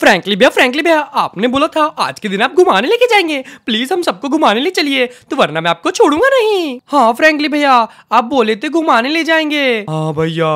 Frankly भैया frankly भैया आपने बोला था आज के दिन आप घुमाने लेके जाएंगे प्लीज हम सबको घुमाने ले चलिए तो वरना मैं आपको छोड़ूंगा नहीं हाँ फ्रेंकली भैया आप बोले थे घुमाने ले जाएंगे हाँ भैया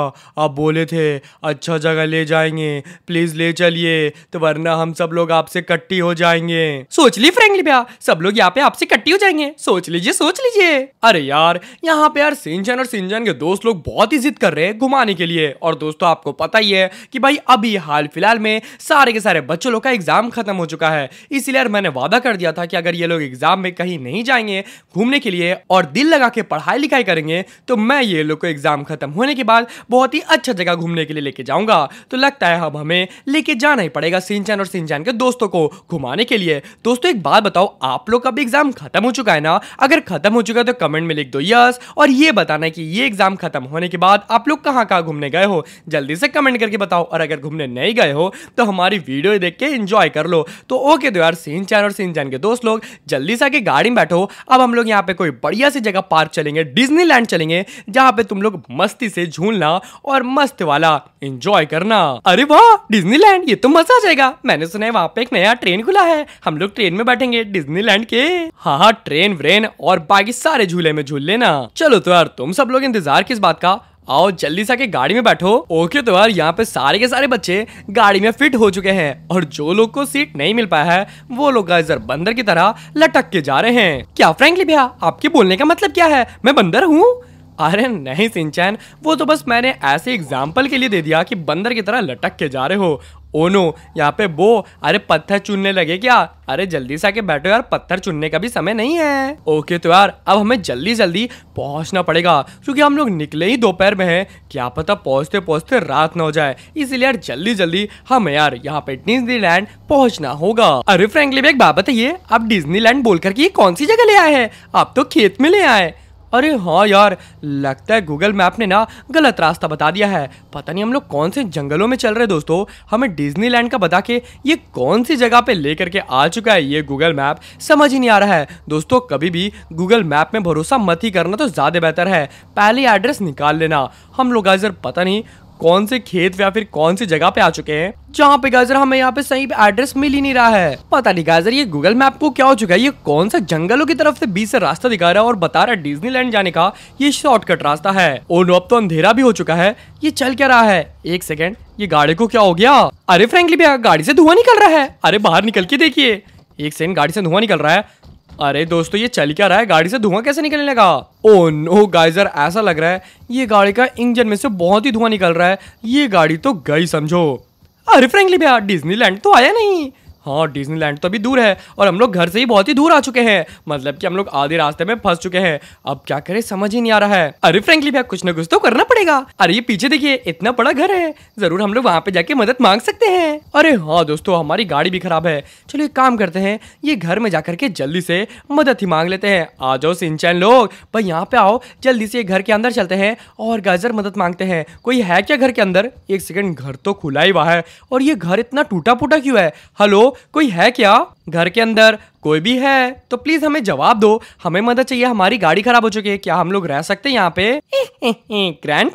आप बोले थे अच्छा जगह ले जाएंगे प्लीज ले चलिए तो वरना हम सब लोग आपसे कट्टी हो जाएंगे सोच ली फ्रेंकली भैया सब लोग यहाँ पे आपसे कट्टी हो जाएंगे सोच लीजिए सोच लीजिए अरे यार यहाँ पे यार सिंजन और सिंजन के दोस्त लोग बहुत ही जिद कर रहे हैं घुमाने के लिए और दोस्तों आपको पता ही है की भाई अभी हाल फिलहाल में सारे के सारे प्यारे बच्चों लोग का एग्जाम खत्म हो चुका है इसलिए यार मैंने वादा कर दिया था कि अगर ये लोग एग्जाम में कहीं नहीं जाएंगे घूमने के लिए और दिल लगा के पढ़ाई लिखाई करेंगे तो मैं ये लोग को एग्जाम खत्म होने के बाद बहुत ही अच्छा जगह घूमने के लिए लेके जाऊंगा तो लगता है अब हमें लेके जाना ही पड़ेगा सिंचन और सिंचन के दोस्तों को घुमाने के लिए दोस्तों एक बात बताओ आप लोग का भी एग्जाम खत्म हो चुका है ना अगर खत्म हो चुका है तो कमेंट में लिख दो यस और ये बताना कि ये एग्जाम खत्म होने के बाद आप लोग कहाँ कहाँ घूमने गए हो जल्दी से कमेंट करके बताओ और अगर घूमने नहीं गए हो तो हमारी वीडियो वीडियो देख के इन्जॉय कर लो तो ओके तो यार सीन चैन और सीन चैन के दोस्त लोग जल्दी से आके गाड़ी में बैठो अब हम लोग यहाँ पे कोई बढ़िया सी जगह पार्क चलेंगे डिज्नीलैंड चलेंगे जहाँ पे तुम लोग मस्ती से झूलना और मस्त वाला इंजॉय करना अरे वाह डिज्नीलैंड ये तो मजा आ जाएगा मैंने सुना है वहाँ पे एक नया ट्रेन खुला है हम लोग ट्रेन में बैठेंगे डिज्नीलैंड के हाँ हाँ ट्रेन व्रेन और बाकी सारे झूले में झूल लेना चलो तो यार तुम सब लोग इंतजार किस बात का आओ जल्दी से आके गाड़ी में बैठो ओके तो यार यहाँ पे सारे के सारे बच्चे गाड़ी में फिट हो चुके हैं और जो लोग को सीट नहीं मिल पाया है वो लोग गाइजर बंदर की तरह लटक के जा रहे हैं क्या फ्रेंकली भैया आपके बोलने का मतलब क्या है मैं बंदर हूँ अरे नहीं सिंचैन वो तो बस मैंने ऐसे एग्जाम्पल के लिए दे दिया कि बंदर की तरह लटक के जा रहे हो ओनो यहाँ पे बो अरे पत्थर चुनने लगे क्या अरे जल्दी से आके बैठो यार पत्थर चुनने का भी समय नहीं है ओके तो यार अब हमें जल्दी जल्दी पहुंचना पड़ेगा क्योंकि हम लोग निकले ही दोपहर में हैं क्या पता पहुंचते पहुंचते रात ना हो जाए इसलिए यार जल्दी जल्दी हमें यार यहाँ पे डिजनी लैंड पहुंचना होगा अरे फ्रेंकली एक बात बताइए आप लैंड बोलकर की कौन सी जगह ले आए हैं आप तो खेत में ले आए अरे हाँ यार लगता है गूगल मैप ने ना गलत रास्ता बता दिया है पता नहीं हम लोग कौन से जंगलों में चल रहे दोस्तों हमें डिज्नीलैंड का बता के ये कौन सी जगह पे लेकर के आ चुका है ये गूगल मैप समझ ही नहीं आ रहा है दोस्तों कभी भी गूगल मैप में भरोसा मत ही करना तो ज़्यादा बेहतर है पहले एड्रेस निकाल लेना हम लोग आज पता नहीं कौन से खेत या फिर कौन सी जगह पे आ चुके हैं जहाँ पे गाजर हमें यहाँ पे सही एड्रेस मिल ही नहीं रहा है पता नहीं गाजर ये गूगल मैप को क्या हो चुका है ये कौन सा जंगलों की तरफ से बीच से रास्ता दिखा रहा है और बता रहा है डिज्नीलैंड जाने का ये शॉर्टकट रास्ता है और अब तो अंधेरा भी हो चुका है ये चल क्या रहा है एक सेकेंड ये गाड़ी को क्या हो गया अरे फ्रेंकली भैया गाड़ी से धुआं निकल रहा है अरे बाहर निकल के देखिए एक सेकेंड गाड़ी से धुआं निकल रहा है अरे दोस्तों ये चल क्या रहा है गाड़ी से धुआं कैसे निकलने लगा ओ नो गाइजर ऐसा लग रहा है ये गाड़ी का इंजन में से बहुत ही धुआं निकल रहा है ये गाड़ी तो गई समझो अरे फ्रेंकली भैया डिज्नीलैंड तो आया नहीं हाँ डिज्नीलैंड तो अभी दूर है और हम लोग घर से ही बहुत ही दूर आ चुके हैं मतलब कि हम लोग आधे रास्ते में फंस चुके हैं अब क्या करें समझ ही नहीं आ रहा है अरे फ्रेंकली भैया कुछ ना कुछ तो करना पड़ेगा अरे ये पीछे देखिए इतना बड़ा घर है जरूर हम लोग वहाँ पे जाके मदद मांग सकते हैं अरे हाँ दोस्तों हमारी गाड़ी भी खराब है चलो एक काम करते हैं ये घर में जाकर के जल्दी से मदद ही मांग लेते हैं आ जाओ चैन लोग भाई यहाँ पे आओ जल्दी से घर के अंदर चलते हैं और गाजर मदद मांगते हैं कोई है क्या घर के अंदर एक सेकेंड घर तो खुला ही हुआ है और ये घर इतना टूटा फूटा क्यों है हेलो कोई है क्या घर के अंदर कोई भी है तो प्लीज हमें जवाब दो हमें मदद चाहिए हमारी गाड़ी खराब हो चुकी है क्या हम लोग रह सकते हैं यहाँ पे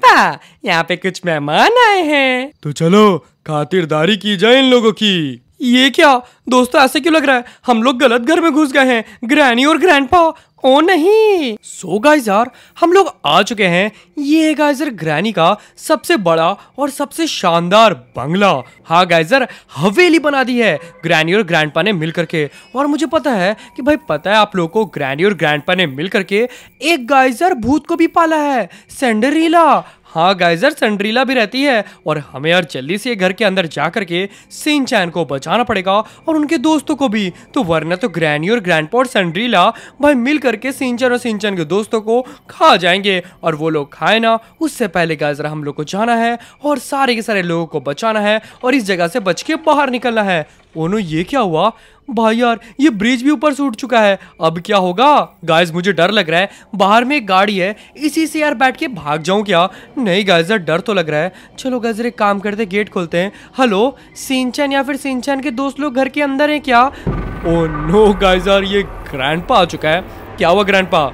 पा यहाँ पे कुछ मेहमान आए हैं तो चलो खातिरदारी की जाए इन लोगों की ये क्या दोस्तों ऐसे क्यों लग रहा है हम लोग गलत घर में घुस गए हैं ग्रैनी और ग्रैंडपा ओ नहीं सो so गाइस यार हम लोग आ चुके हैं ये है गाइजर ग्रैनी का सबसे बड़ा और सबसे शानदार बंगला हाँ गाइजर हवेली बना दी है ग्रैनी और ग्रैंडपा ने मिल करके और मुझे पता है कि भाई पता है आप लोगों को ग्रैनी और ग्रैंडपा ने मिल करके एक गाइजर भूत को भी पाला है सेंडरीला हाँ गाइजर संड्रीला भी रहती है और हमें यार जल्दी से घर के अंदर जा करके सिंचैन चैन को बचाना पड़ेगा और उनके दोस्तों को भी तो वरना तो ग्रैनी और ग्रैंड पॉट संड्रीला भाई मिल करके सिंचन और सिंचन के दोस्तों को खा जाएंगे और वो लोग खाए ना उससे पहले गाइजर हम लोग को जाना है और सारे के सारे लोगों को बचाना है और इस जगह से बच के बाहर निकलना है ओनो ये क्या हुआ भाई यार ये ब्रिज भी ऊपर से उठ चुका है अब क्या होगा गाइस मुझे डर लग रहा है बाहर में एक गाड़ी है इसी से यार बैठ के भाग जाऊं क्या नहीं गाइस यार डर तो लग रहा है चलो गाइस एक काम करते गेट खोलते हैं हेलो सिंचन या फिर सिंचन के दोस्त लोग घर के अंदर हैं क्या ओ नो गाइस यार ये ग्रैंडपा आ चुका है क्या हुआ ग्रैंडपा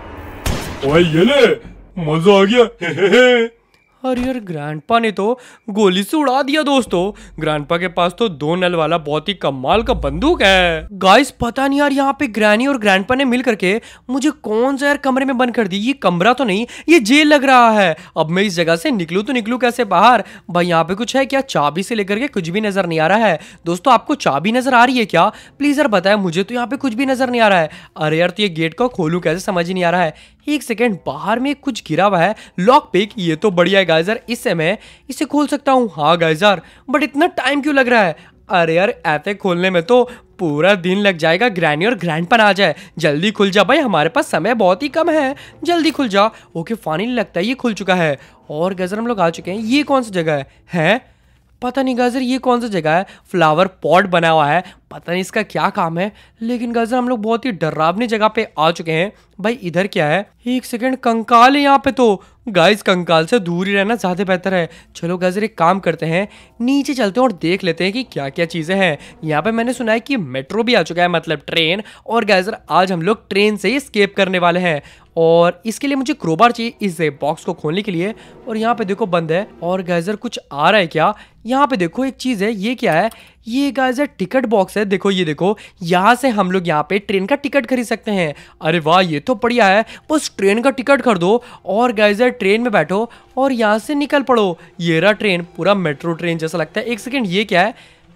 ओए ये ले मजा आ गया और यार ग्रैंडपा ने तो गोली से उड़ा दिया दोस्तों ग्रैंडपा के पास तो दो नल वाला बहुत ही कमाल का बंदूक है गाइस पता नहीं यार यहाँ पे ग्रैनी और ग्रैंडपा ने मिल करके मुझे कौन सा यार कमरे में बंद कर दी ये कमरा तो नहीं ये जेल लग रहा है अब मैं इस जगह से निकलू तो निकलू कैसे बाहर भाई यहाँ पे कुछ है क्या चाबी से लेकर के कुछ भी नजर नहीं आ रहा है दोस्तों आपको चाबी नजर आ रही है क्या प्लीज यार बताया मुझे तो यहाँ पे कुछ भी नजर नहीं आ रहा है अरे यार तो ये गेट को खोलू कैसे समझ ही नहीं आ रहा है एक सेकेंड बाहर में कुछ गिरा हुआ है लॉक पिक ये तो बढ़िया है गाइजर इससे मैं इसे खोल सकता हूँ हाँ गाइजर बट इतना टाइम क्यों लग रहा है अरे यार ऐसे खोलने में तो पूरा दिन लग जाएगा ग्रैनी और ग्रैंड पर आ जाए जल्दी खुल जा भाई हमारे पास समय बहुत ही कम है जल्दी खुल जा ओके फाइनली लगता है ये खुल चुका है और गजर हम लोग आ चुके हैं ये कौन सा जगह है, है? पता नहीं गाजर ये कौन सा जगह है फ्लावर पॉट बना हुआ है पता नहीं इसका क्या काम है लेकिन गाजर हम लोग बहुत ही डरावनी जगह पे आ चुके हैं भाई इधर क्या है एक सेकंड कंकाल है यहाँ पे तो गाइस कंकाल से दूर ही रहना ज़्यादा बेहतर है चलो गाइस एक काम करते हैं नीचे चलते हैं और देख लेते हैं कि क्या क्या चीज़ें हैं यहाँ पे मैंने सुना है कि मेट्रो भी आ चुका है मतलब ट्रेन और गाइस आज हम लोग ट्रेन से ही स्केप करने वाले हैं और इसके लिए मुझे क्रोबार चाहिए इस बॉक्स को खोलने के लिए और यहाँ पे देखो बंद है और गैजर कुछ आ रहा है क्या यहाँ पे देखो एक चीज़ है ये क्या है ये गाइस है टिकट बॉक्स है देखो ये देखो यहाँ से हम लोग यहाँ पे ट्रेन का टिकट खरीद सकते हैं अरे वाह ये तो बढ़िया है बस ट्रेन का टिकट खरीद दो और गाइस है ट्रेन में बैठो और यहाँ से निकल पड़ो ये रहा ट्रेन पूरा मेट्रो ट्रेन जैसा लगता है एक सेकेंड ये क्या है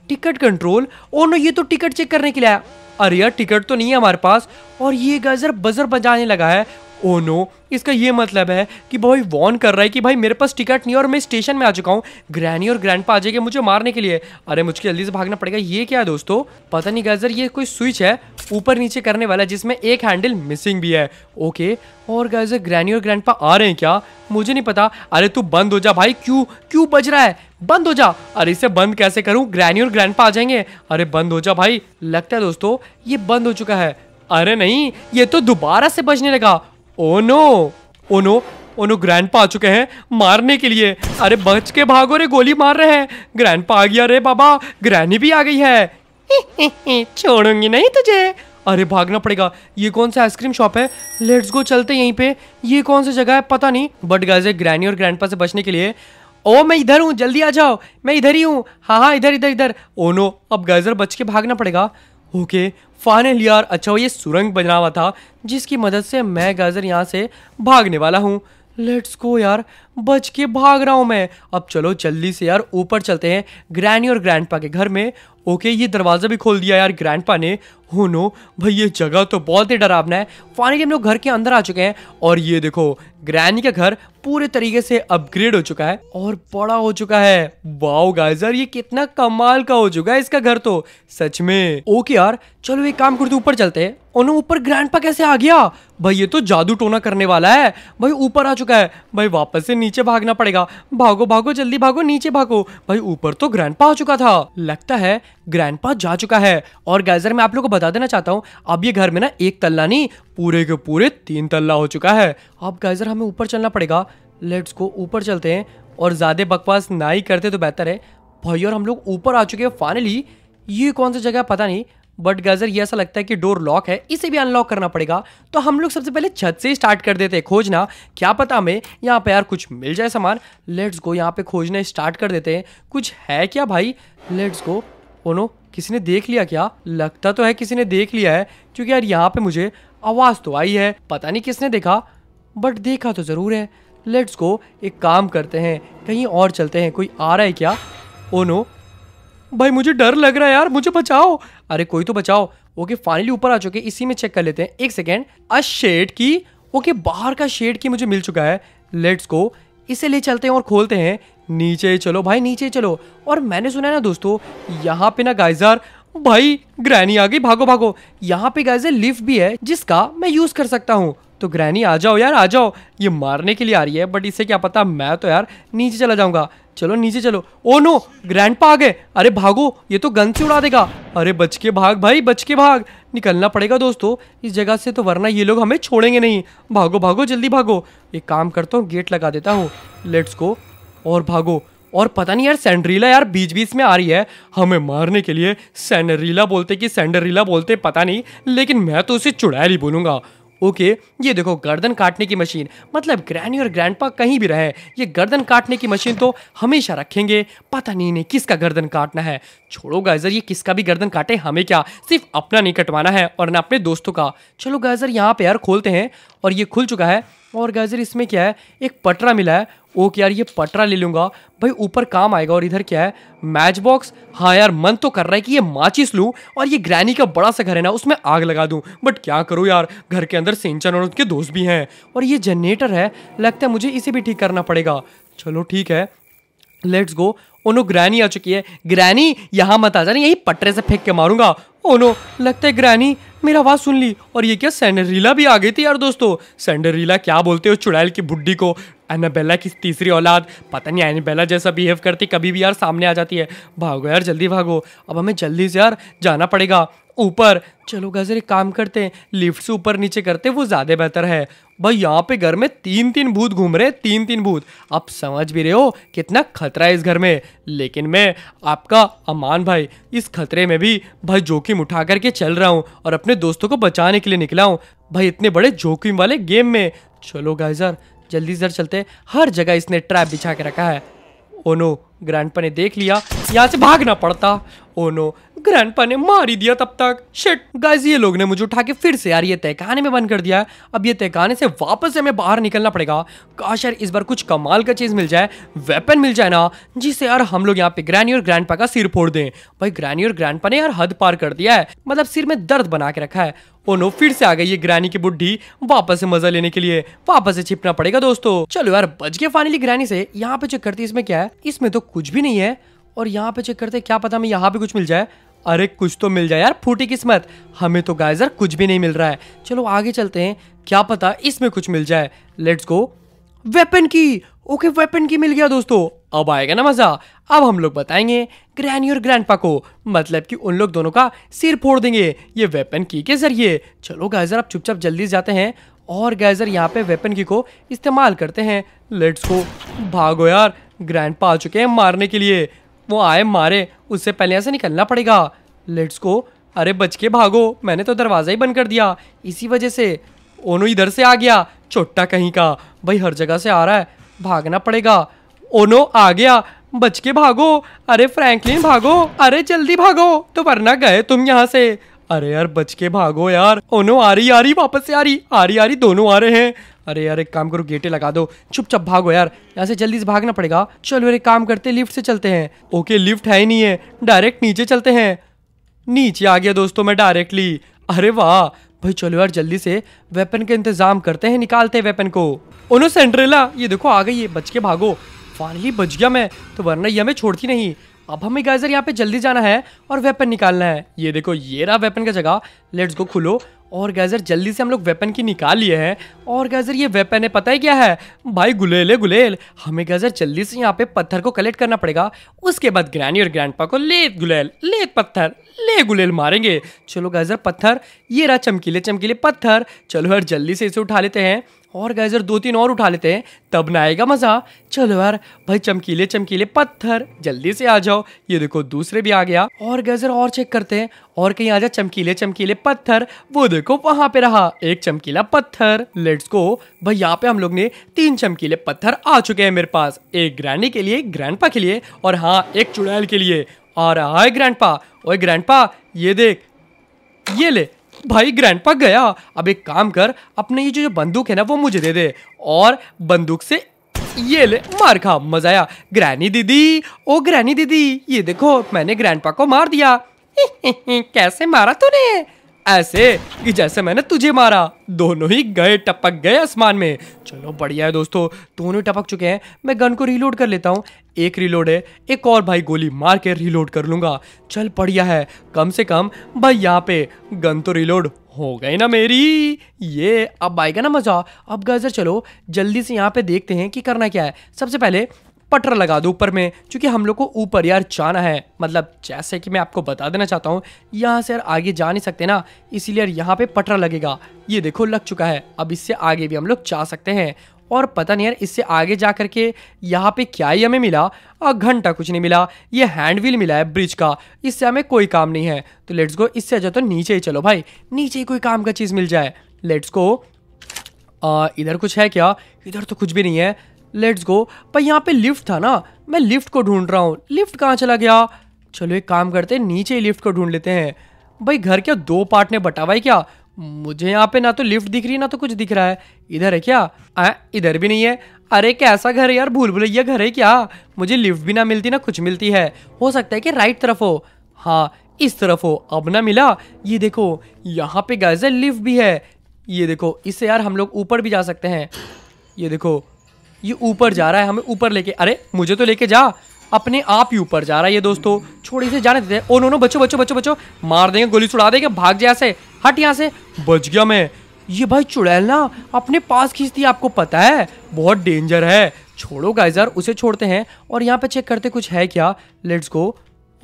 टिकट कंट्रोल ओ नो ये तो टिकट चेक करने के लिए आया अरे यार टिकट तो नहीं है हमारे पास और ये गाइजर बजर बजाने लगा है ओ oh नो इसका ये मतलब है कि भाई वॉर्न कर रहा है कि भाई मेरे पास टिकट नहीं और मैं स्टेशन में आ चुका हूँ ग्रैनी और ग्रैंडपा आ जाएंगे मुझे मारने के लिए अरे मुझे जल्दी से भागना पड़ेगा ये क्या है दोस्तों पता नहीं गाजर ये कोई स्विच है ऊपर नीचे करने वाला जिसमें एक हैंडल मिसिंग भी है ओके और गाजर ग्रैनी और पा आ रहे हैं क्या मुझे नहीं पता अरे तू बंद हो जा भाई क्यों क्यों बज रहा है बंद हो जा अरे इसे बंद कैसे करूँ ग्रैनी और पा आ जाएंगे अरे बंद हो जा भाई लगता है दोस्तों ये बंद हो चुका है अरे नहीं ये तो दोबारा से बजने लगा ओनो ओनो ओनो ग्रैंड आ चुके हैं मारने के लिए अरे बच के भागो रे गोली मार रहे हैं ग्रैंड आ गया रे बाबा ग्रैनी भी आ गई है छोड़ूंगी नहीं तुझे अरे भागना पड़ेगा ये कौन सा आइसक्रीम शॉप है लेट्स गो चलते यहीं पे ये कौन सी जगह है पता नहीं बट गाइस ग्रैनी और ग्रैंडपा से बचने के लिए ओ oh, मैं इधर हूँ जल्दी आ जाओ मैं इधर ही हूँ हाँ हाँ इधर इधर इधर ओ oh नो अब गाइजर बच के भागना पड़ेगा ओके फाइनल यार अच्छा ये सुरंग बजना हुआ था जिसकी मदद से मैं गाजर यहाँ से भागने वाला हूँ लेट्स गो यार बच के भाग रहा हूँ मैं अब चलो जल्दी से यार ऊपर चलते हैं ग्रैनी और ग्रैंडपा के घर में ओके ये दरवाज़ा भी खोल दिया यार पा ने हो oh नो भाई ये जगह तो बहुत ही डरावना है फाइनली हम लोग घर के अंदर आ चुके हैं और ये देखो ग्रैनी का घर पूरे तरीके से अपग्रेड हो चुका है और बड़ा हो चुका है वाओ गाइजर ये कितना कमाल का हो चुका है इसका घर तो सच में ओके यार चलो एक काम करते ऊपर चलते हैं और oh ऊपर ग्रैंडपा कैसे आ गया भाई ये तो जादू टोना करने वाला है भाई ऊपर आ चुका है भाई वापस से नीचे भागना पड़ेगा भागो भागो जल्दी भागो नीचे भागो भाई ऊपर तो पा आ चुका था लगता है पास जा चुका है और गैजर मैं आप लोग को बता देना चाहता हूँ अब ये घर में ना एक तल्ला नहीं पूरे के पूरे तीन तल्ला हो चुका है अब गैजर हमें ऊपर चलना पड़ेगा लेट्स को ऊपर चलते हैं और ज़्यादा बकवास ना ही करते तो बेहतर है भाई और हम लोग ऊपर आ चुके हैं फाइनली ये कौन सा जगह पता नहीं बट गजर ये ऐसा लगता है कि डोर लॉक है इसे भी अनलॉक करना पड़ेगा तो हम लोग सबसे पहले छत से स्टार्ट कर देते हैं खोजना क्या पता हमें यहाँ पे यार कुछ मिल जाए सामान लेट्स गो यहाँ पे खोजना स्टार्ट कर देते हैं कुछ है क्या भाई लेट्स गो ओनो किसी ने देख लिया क्या लगता तो है किसी ने देख लिया है क्योंकि यार यहाँ पे मुझे आवाज़ तो आई है पता नहीं किसने देखा बट देखा तो ज़रूर है लेट्स गो एक काम करते हैं कहीं और चलते हैं कोई आ रहा है क्या ओनो भाई मुझे डर लग रहा है यार मुझे बचाओ अरे कोई तो बचाओ ओके फाइनली ऊपर आ चुके इसी में चेक कर लेते हैं एक सेकेंड अ शेड की ओके बाहर का शेड की मुझे मिल चुका है लेट्स गो इसे ले चलते हैं और खोलते हैं नीचे चलो भाई नीचे चलो और मैंने सुना है ना दोस्तों यहाँ पे ना गाइजर भाई ग्रैनी आ गई भागो भागो यहाँ पे गाइजर लिफ्ट भी है जिसका मैं यूज़ कर सकता हूँ तो ग्रैनी आ जाओ यार आ जाओ ये मारने के लिए आ रही है बट इसे क्या पता मैं तो यार नीचे चला जाऊंगा चलो नीचे चलो ओ नो ग्रैंड पा आ गए अरे भागो ये तो गन से उड़ा देगा अरे बच के भाग भाई बच के भाग निकलना पड़ेगा दोस्तों इस जगह से तो वरना ये लोग हमें छोड़ेंगे नहीं भागो भागो जल्दी भागो एक काम करता हूँ गेट लगा देता हूँ लेट्स को और भागो और पता नहीं यार सेंड्रीला यार बीच बीच में आ रही है हमें मारने के लिए सेंड्रीला बोलते कि सैंडरीला बोलते पता नहीं लेकिन मैं तो उसे चुड़ैल ही बोलूँगा ओके ये देखो गर्दन काटने की मशीन मतलब ग्रैनी और ग्रैंडपा कहीं भी रहे ये गर्दन काटने की मशीन तो हमेशा रखेंगे पता नहीं इन्हें किसका गर्दन काटना है छोड़ो गाइजर ये किसका भी गर्दन काटे हमें क्या सिर्फ अपना नहीं कटवाना है और ना अपने दोस्तों का चलो गाइजर यहाँ पे यार खोलते हैं और ये खुल चुका है और गाजर इसमें क्या है एक पटरा मिला है ओके यार ये पटरा ले लूँगा भाई ऊपर काम आएगा और इधर क्या है मैच बॉक्स हाँ यार मन तो कर रहा है कि ये माचिस लूँ और ये ग्रैनी का बड़ा सा घर है ना उसमें आग लगा दूँ बट क्या करूँ यार घर के अंदर सिंचन और उनके दोस्त भी हैं और ये जनरेटर है लगता है मुझे इसे भी ठीक करना पड़ेगा चलो ठीक है लेट्स गो ओनो ग्रैनी आ चुकी है ग्रैनी यहाँ मत आ जाना यही पटरे से फेंक के मारूंगा ओनो लगता है ग्रैनी मेरा आवाज़ सुन ली और ये क्या सेंडरीला भी आ गई थी यार दोस्तों सेंडरीला क्या बोलते हो चुड़ैल की बुढ़ी को एनाबेला की तीसरी औलाद पता नहीं एनाबेला जैसा बिहेव करती कभी भी यार सामने आ जाती है भागो यार जल्दी भागो अब हमें जल्दी से यार जाना पड़ेगा ऊपर चलो गाजर एक काम करते हैं लिफ्ट से ऊपर नीचे करते वो ज़्यादा बेहतर है भाई यहाँ पे घर में तीन तीन भूत घूम रहे तीन तीन भूत आप समझ भी रहे हो कितना खतरा है इस घर में लेकिन मैं आपका अमान भाई इस खतरे में भी भाई जोखिम उठा करके चल रहा हूँ और अपने दोस्तों को बचाने के लिए निकला हूँ भाई इतने बड़े जोखिम वाले गेम में चलो गाइजर जल्दी सर चलते हर जगह इसने ट्रैप बिछा के रखा है ओनो ग्रैंड ने देख लिया यहाँ से भागना पड़ता ओ नो ग्रैंडपा ने मार ही दिया तब तक शिट गाइस ये लोग ने मुझे उठा के फिर से यार ये तहखाने में बंद कर दिया अब ये तहखाने से वापस हमें बाहर निकलना पड़ेगा काश यार इस बार कुछ कमाल का चीज़ मिल जाए वेपन मिल जाए ना जिससे यार हम लोग यहाँ पे ग्रैनी और ग्रैंड का सिर फोड़ दें भाई ग्रैनी और ग्रैंड ने यार हद पार कर दिया है मतलब सिर में दर्द बना के रखा है ओ oh नो फिर से आ गई ये ग्रैनी की बुढ़ी वापस से मजा लेने के लिए वापस से छिपना पड़ेगा दोस्तों चलो यार बच गया फाइनली ग्रैनी से यहाँ पे चेक करती है इसमें क्या है इसमें तो कुछ भी नहीं है और यहाँ पे चेक करते क्या पता हमें यहाँ पे कुछ मिल जाए अरे कुछ तो मिल जाए यार फूटी किस्मत हमें तो गाइजर कुछ भी नहीं मिल रहा है चलो आगे चलते हैं क्या पता इसमें कुछ मिल जाए लेट्स गो वेपन की ओके वेपन की मिल गया दोस्तों अब आएगा ना मजा अब हम लोग बताएंगे ग्रैनी और ग्रैंडपा को मतलब कि उन लोग दोनों का सिर फोड़ देंगे ये वेपन की के जरिए चलो गाइजर आप चुपचाप जल्दी जाते हैं और गाइजर यहाँ पे वेपन की को इस्तेमाल करते हैं लेट्स को भागो यार ग्रैंड पा आ चुके हैं मारने के लिए वो आए मारे उससे पहले ऐसे निकलना पड़ेगा लेट्स को अरे बच के भागो मैंने तो दरवाज़ा ही बंद कर दिया इसी वजह से ओनो इधर से आ गया छोटा कहीं का भाई हर जगह से आ रहा है भागना पड़ेगा ओनो आ गया बच के भागो अरे फ्रैंकलिन भागो अरे जल्दी भागो तो वरना गए तुम यहाँ से अरे यार बच के भागो यार ओनो आ रही आ रही वापस से आ रही आ रही आ रही दोनों आ रहे हैं अरे यार एक काम करो गेटे लगा दो चुपचाप भागो यार यहाँ से जल्दी से भागना पड़ेगा चलो यार काम करते लिफ्ट से चलते हैं ओके लिफ्ट है ही नहीं है डायरेक्ट नीचे चलते हैं नीचे आ गया दोस्तों मैं डायरेक्टली अरे वाह भाई चलो यार जल्दी से वेपन का इंतजाम करते हैं निकालते हैं वेपन को ओनो सेंड्रेला ये देखो आ गई है बच के भागो फाइनली बच गया मैं तो वरना ये हमें छोड़ती नहीं अब हमें गाइजर यहाँ पे जल्दी जाना है और वेपन निकालना है ये देखो ये रहा वेपन का जगह लेट्स गो खुलो और गैजर जल्दी से हम लोग वेपन की निकाल लिए हैं और गैजर ये वेपन है पता ही क्या है भाई गुलेल है गुलेल हमें गैजर जल्दी से यहाँ पे पत्थर को कलेक्ट करना पड़ेगा उसके बाद ग्रैनी और ग्रैंडपा को ले गुलेल ले पत्थर ले गुलेल मारेंगे चलो गैजर पत्थर ये रहा चमकीले चमकीले पत्थर चलो यार जल्दी से इसे उठा लेते हैं और गैजर दो तीन और उठा लेते हैं तब ना आएगा मज़ा चलो यार भाई चमकीले चमकीले पत्थर जल्दी से आ जाओ ये देखो दूसरे भी आ गया और गैजर और चेक करते हैं और कहीं आ जा चमकीले चमकीले पत्थर वो देखो वहां पे रहा एक चमकीला पत्थर लेट्स गो भाई यहाँ पे हम लोग ने तीन चमकीले पत्थर आ चुके हैं मेरे पास एक ग्रैंडी के लिए ग्रैंड के लिए और हाँ एक चुड़ैल के लिए आ रहा है ग्रैंडपा ओए ये देख ये ले भाई ग्रैंडपा गया अब एक काम कर अपने ये जो जो बंदूक है ना वो मुझे दे दे और बंदूक से ये ले मार खा मजा आया ग्रैनी दीदी ओ ग्रैनी दीदी ये देखो मैंने ग्रैंड को मार दिया कैसे मारा तूने ऐसे कि जैसे मैंने तुझे मारा दोनों ही गए टपक गए आसमान में चलो बढ़िया है दोस्तों दोनों टपक चुके हैं मैं गन को रीलोड कर लेता हूँ एक रीलोड है एक और भाई गोली मार के रीलोड कर लूंगा चल बढ़िया है कम से कम भाई यहाँ पे गन तो रीलोड हो गई ना मेरी ये अब आएगा ना मज़ा अब गाजर चलो जल्दी से यहाँ पे देखते हैं कि करना क्या है सबसे पहले पटर लगा दो ऊपर में क्योंकि हम लोग को ऊपर यार जाना है मतलब जैसे कि मैं आपको बता देना चाहता हूँ यहाँ से यार आगे जा नहीं सकते ना इसीलिए यार यहाँ पे पटर लगेगा ये देखो लग चुका है अब इससे आगे भी हम लोग जा सकते हैं और पता नहीं यार इससे आगे जा कर के यहाँ पे क्या ही हमें मिला और घंटा कुछ नहीं मिला ये हैंड व्हील मिला है ब्रिज का इससे हमें कोई काम नहीं है तो लेट्स गो इससे अच्छा तो नीचे ही चलो भाई नीचे ही कोई काम का चीज़ मिल जाए लेट्स गो इधर कुछ है क्या इधर तो कुछ भी नहीं है लेट्स गो पर यहाँ पे लिफ्ट था ना मैं लिफ्ट को ढूंढ रहा हूँ लिफ्ट कहाँ चला गया चलो एक काम करते हैं नीचे ही लिफ्ट को ढूंढ लेते हैं भाई घर के दो पार्ट ने बटा भाई क्या मुझे यहाँ पे ना तो लिफ्ट दिख रही है ना तो कुछ दिख रहा है इधर है क्या आ, इधर भी नहीं है अरे कैसा घर है यार भूल भुलैया घर है क्या मुझे लिफ्ट भी ना मिलती ना कुछ मिलती है हो सकता है कि राइट तरफ हो हाँ इस तरफ हो अब ना मिला ये देखो यहाँ पे गैजल लिफ्ट भी है ये देखो इससे यार हम लोग ऊपर भी जा सकते हैं ये देखो ये ऊपर जा रहा है हमें ऊपर लेके अरे मुझे तो लेके जा अपने आप ही ऊपर जा रहा है ये दोस्तों छोड़ी से जाने देते हैं ओ नो नो बचो बचो बचो बचो मार देंगे गोली छुड़ा देंगे भाग जाए ऐसे हट यहाँ से बच गया मैं ये भाई चुड़ैल ना अपने पास खींचती है आपको पता है बहुत डेंजर है छोड़ो गाइजर उसे छोड़ते हैं और यहाँ पे चेक करते कुछ है क्या लेट्स गो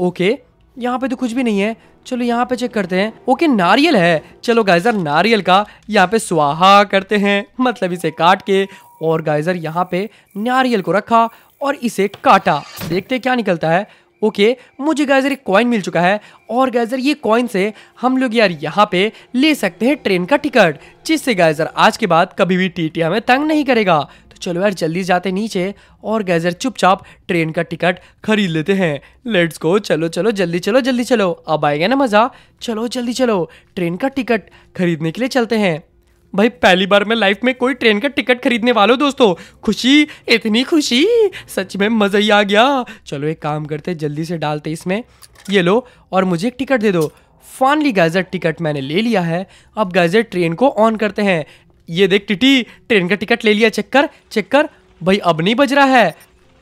ओके यहाँ पे तो कुछ भी नहीं है चलो यहाँ पे चेक करते हैं ओके नारियल है चलो गाइजर नारियल का यहाँ पे स्वाहा करते हैं मतलब इसे काट के और गाइजर यहाँ पे नारियल को रखा और इसे काटा देखते क्या निकलता है ओके मुझे गाइजर एक कॉइन मिल चुका है और गाइजर ये कॉइन से हम लोग यार यहाँ पे ले सकते हैं ट्रेन का टिकट जिससे गाइजर आज के बाद कभी भी टी हमें तंग नहीं करेगा तो चलो यार जल्दी जाते नीचे और गाइजर चुपचाप ट्रेन का टिकट खरीद लेते हैं लेट्स गो चलो चलो जल्दी चलो जल्दी चलो अब आएगा ना मज़ा चलो जल्दी चलो ट्रेन का टिकट खरीदने के लिए चलते हैं भाई पहली बार मैं लाइफ में कोई ट्रेन का टिकट खरीदने वाला दोस्तों खुशी इतनी खुशी सच में मज़ा ही आ गया चलो एक काम करते जल्दी से डालते इसमें ये लो और मुझे एक टिकट दे दो फाइनली गाइजर टिकट मैंने ले लिया है अब गाइजर ट्रेन को ऑन करते हैं ये देख टिटी ट्रेन का टिकट ले लिया चेक कर चेक कर भाई अब नहीं बज रहा है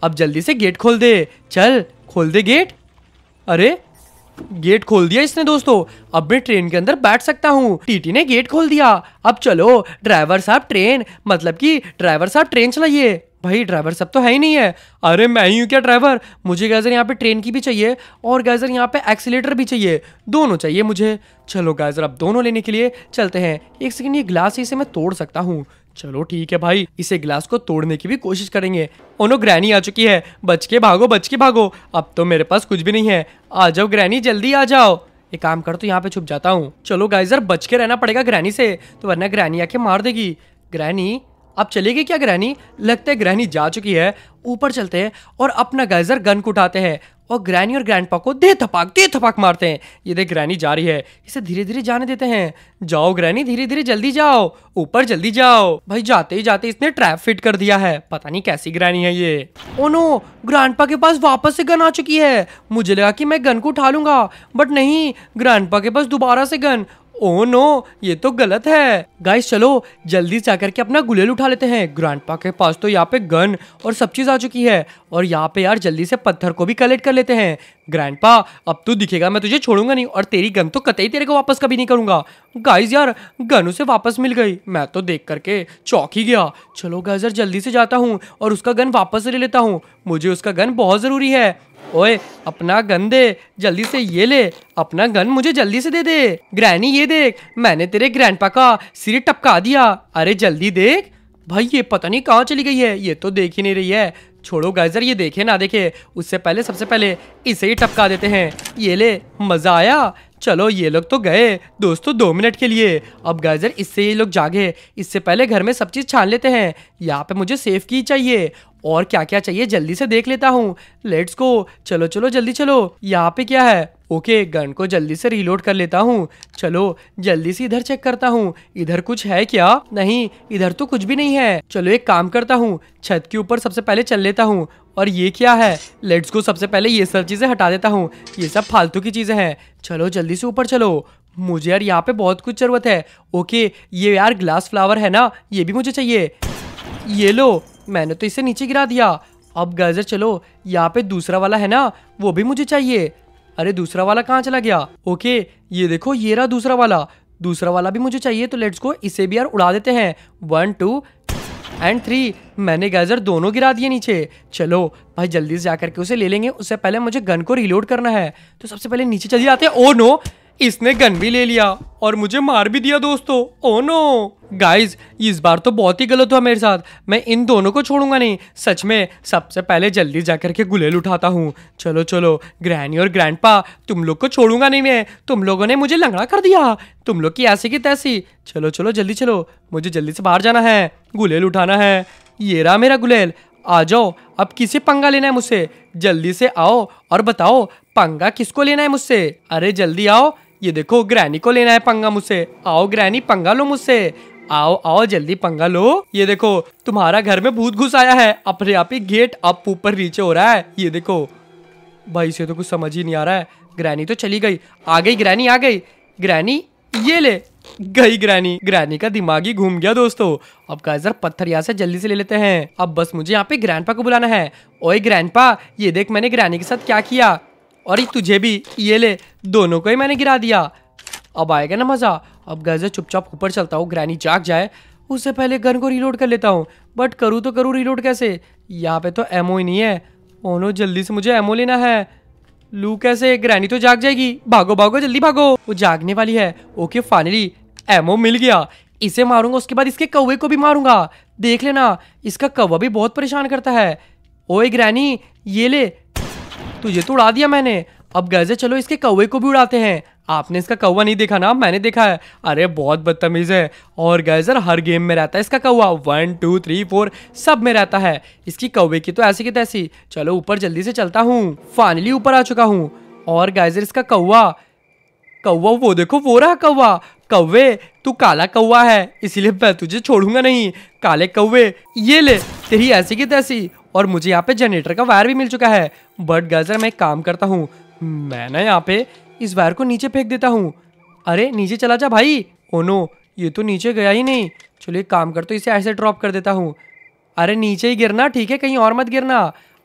अब जल्दी से गेट खोल दे चल खोल दे गेट अरे गेट खोल दिया इसने दोस्तों अब मैं ट्रेन के अंदर बैठ सकता हूँ टीटी ने गेट खोल दिया अब चलो ड्राइवर साहब ट्रेन मतलब कि ड्राइवर साहब ट्रेन चलाइए भाई ड्राइवर सब तो है ही नहीं है अरे मैं ही हूँ क्या ड्राइवर मुझे गैजर यहाँ पे ट्रेन की भी चाहिए और गैजर यहाँ पे एक्सीटर भी चाहिए दोनों चाहिए मुझे चलो गैजर अब दोनों लेने के लिए चलते हैं एक सेकेंड ये ग्लास ही से मैं तोड़ सकता हूँ चलो ठीक है भाई इसे ग्लास को तोड़ने की भी कोशिश करेंगे ओनो ग्रैनी आ चुकी है बच के भागो बच के भागो अब तो मेरे पास कुछ भी नहीं है आ जाओ ग्रैनी जल्दी आ जाओ एक काम कर तो यहाँ पे छुप जाता हूँ चलो गाइजर बच के रहना पड़ेगा ग्रैनी से तो वरना ग्रैनी आके मार देगी ग्रैनी आप चलेगी क्या ग्रहणी लगता है ग्रहणी जा चुकी है ऊपर चलते हैं और अपना गाइजर गन को उठाते हैं और ग्रैनी और ग्रैंडपा को दे थपाक दे थपाक मारते हैं ये देख ग्रैनी जा रही है इसे धीरे धीरे जाने देते हैं जाओ ग्रैनी धीरे धीरे जल्दी जाओ ऊपर जल्दी जाओ भाई जाते ही जाते इसने ट्रैप फिट कर दिया है पता नहीं कैसी ग्रैनी है ये ओ नो ग्रैंडपा के पास वापस से गन आ चुकी है मुझे लगा कि मैं गन को उठा लूंगा बट नहीं ग्रैंडपा के पास दोबारा से गन ओ oh नो ये तो गलत है गाइस चलो जल्दी से आकर के अपना गुलेल उठा लेते हैं ग्रांड के पास तो यहाँ पे गन और सब चीज आ चुकी है और यहाँ पे यार जल्दी से पत्थर को भी कलेक्ट कर लेते हैं ग्रैंडपा अब तू तो दिखेगा मैं तुझे छोड़ूंगा नहीं और तेरी गन तो कतई तेरे को वापस कभी नहीं करूंगा गाइस यार गन उसे वापस मिल गई मैं तो देख करके चौक ही गया चलो गाइस यार जल्दी से जाता हूँ और उसका गन वापस ले लेता हूँ मुझे उसका गन बहुत ज़रूरी है ओए अपना गन दे जल्दी से ये ले अपना गन मुझे जल्दी से दे दे ग्रैनी ये देख मैंने तेरे ग्रैंडपा का सिर टपका दिया अरे जल्दी देख भाई ये पता नहीं कहाँ चली गई है ये तो देख ही नहीं रही है छोड़ो गाइजर ये देखे ना देखे उससे पहले सबसे पहले इसे ही टपका देते हैं ये ले मज़ा आया चलो ये लोग तो गए दोस्तों दो मिनट के लिए अब गाइजर इससे ये लोग जागे इससे पहले घर में सब चीज़ छान लेते हैं यहाँ पे मुझे सेफ की चाहिए और क्या क्या चाहिए जल्दी से देख लेता हूँ लेट्स को चलो चलो जल्दी चलो यहाँ पे क्या है ओके गन को जल्दी से रीलोड कर लेता हूँ चलो जल्दी से इधर चेक करता हूँ इधर कुछ है क्या नहीं इधर तो कुछ भी नहीं है चलो एक काम करता हूँ छत के ऊपर सबसे पहले चल लेता हूँ और ये क्या है लेट्स को सबसे पहले ये सब चीज़ें हटा देता हूँ ये सब फालतू की चीज़ें हैं चलो जल्दी से ऊपर चलो मुझे यार यहाँ पे बहुत कुछ ज़रूरत है ओके ये यार ग्लास फ्लावर है ना ये भी मुझे चाहिए ये लो मैंने तो इसे नीचे गिरा दिया अब गजर चलो यहाँ पे दूसरा वाला है ना वो भी मुझे चाहिए अरे दूसरा वाला कहाँ चला गया ओके ये देखो ये रहा दूसरा वाला दूसरा वाला भी मुझे चाहिए तो लेट्स को इसे भी यार उड़ा देते हैं वन टू एंड थ्री मैंने गैजर दोनों गिरा दिए नीचे चलो भाई जल्दी से जा करके उसे ले लेंगे उससे पहले मुझे गन को रिलोड करना है तो सबसे पहले नीचे चले जाते हैं ओ oh नो इसने गन भी ले लिया और मुझे मार भी दिया दोस्तों ओ नो गाइज इस बार तो बहुत ही गलत हुआ मेरे साथ मैं इन दोनों को छोड़ूंगा नहीं सच में सबसे पहले जल्दी जाकर के गुलेल उठाता हूँ चलो चलो ग्रैनी और ग्रैंडपा तुम लोग को छोड़ूंगा नहीं मैं तुम लोगों ने मुझे लंगड़ा कर दिया तुम लोग की ऐसी की तैसी चलो चलो जल्दी चलो मुझे जल्दी से बाहर जाना है गुलेल उठाना है ये रहा मेरा गुलेल आ जाओ अब किसे पंगा लेना है मुझसे जल्दी से आओ और बताओ पंगा किसको लेना है मुझसे अरे जल्दी आओ ये देखो ग्रैनी को लेना है पंगा मुझसे आओ ग्रैनी पंगा लो मुझसे आओ आओ जल्दी पंगा लो ये देखो तुम्हारा घर में भूत घुस आया है अपने आप ही गेट अब ऊपर नीचे हो रहा है ये देखो भाई से तो कुछ समझ ही नहीं आ रहा है ग्रैनी तो चली गई आ गई ग्रैनी आ गई ग्रैनी ये ले गई ग्रैनी ग्रैनी का दिमाग ही घूम गया दोस्तों अब गाइजर पत्थर यहाँ से जल्दी से ले लेते हैं अब बस मुझे यहाँ पे ग्रैंडपा को बुलाना है ओए ग्रैंडपा ये देख मैंने ग्रैनी के साथ क्या किया और ये तुझे भी ये ले दोनों को ही मैंने गिरा दिया अब आएगा ना मज़ा अब गजर चुपचाप ऊपर चलता हूँ ग्रैनी जाग जाए उससे पहले गन को रीलोड कर लेता हूँ बट करूँ तो करूँ रीलोड कैसे यहाँ पे तो एमओ ही नहीं है ओनो जल्दी से मुझे एमओ लेना है लू कैसे ग्रैनी तो जाग जाएगी भागो भागो जल्दी भागो वो जागने वाली है ओके फाइनली एमओ मिल गया इसे मारूंगा उसके बाद इसके कौवे को भी मारूंगा देख लेना इसका कौवा भी बहुत परेशान करता है ओए ग्रैनी ये ले तुझे तो उड़ा दिया मैंने अब गैजे चलो इसके कौवे को भी उड़ाते हैं आपने इसका कौवा नहीं देखा ना मैंने देखा है अरे बहुत बदतमीज है और गैजर हर गेम में रहता है इसका कौवा वन टू थ्री फोर सब में रहता है इसकी कौवे की तो ऐसी की तैसी चलो ऊपर जल्दी से चलता हूँ फाइनली ऊपर आ चुका हूँ और गैजर इसका कौवा कौवा वो देखो वो रहा कौवा कौवे तू काला कौवा है इसीलिए मैं तुझे छोड़ूंगा नहीं काले कौवे ये ले तेरी ऐसी की तैसी और मुझे यहाँ पे जनरेटर का वायर भी मिल चुका है बट गाजर मैं एक काम करता हूँ मैं ना यहाँ पे इस वायर को नीचे फेंक देता हूँ अरे नीचे चला जा भाई ओ oh नो ये तो नीचे गया ही नहीं चलो एक काम कर तो इसे ऐसे ड्रॉप कर देता हूँ अरे नीचे ही गिरना ठीक है कहीं और मत गिरना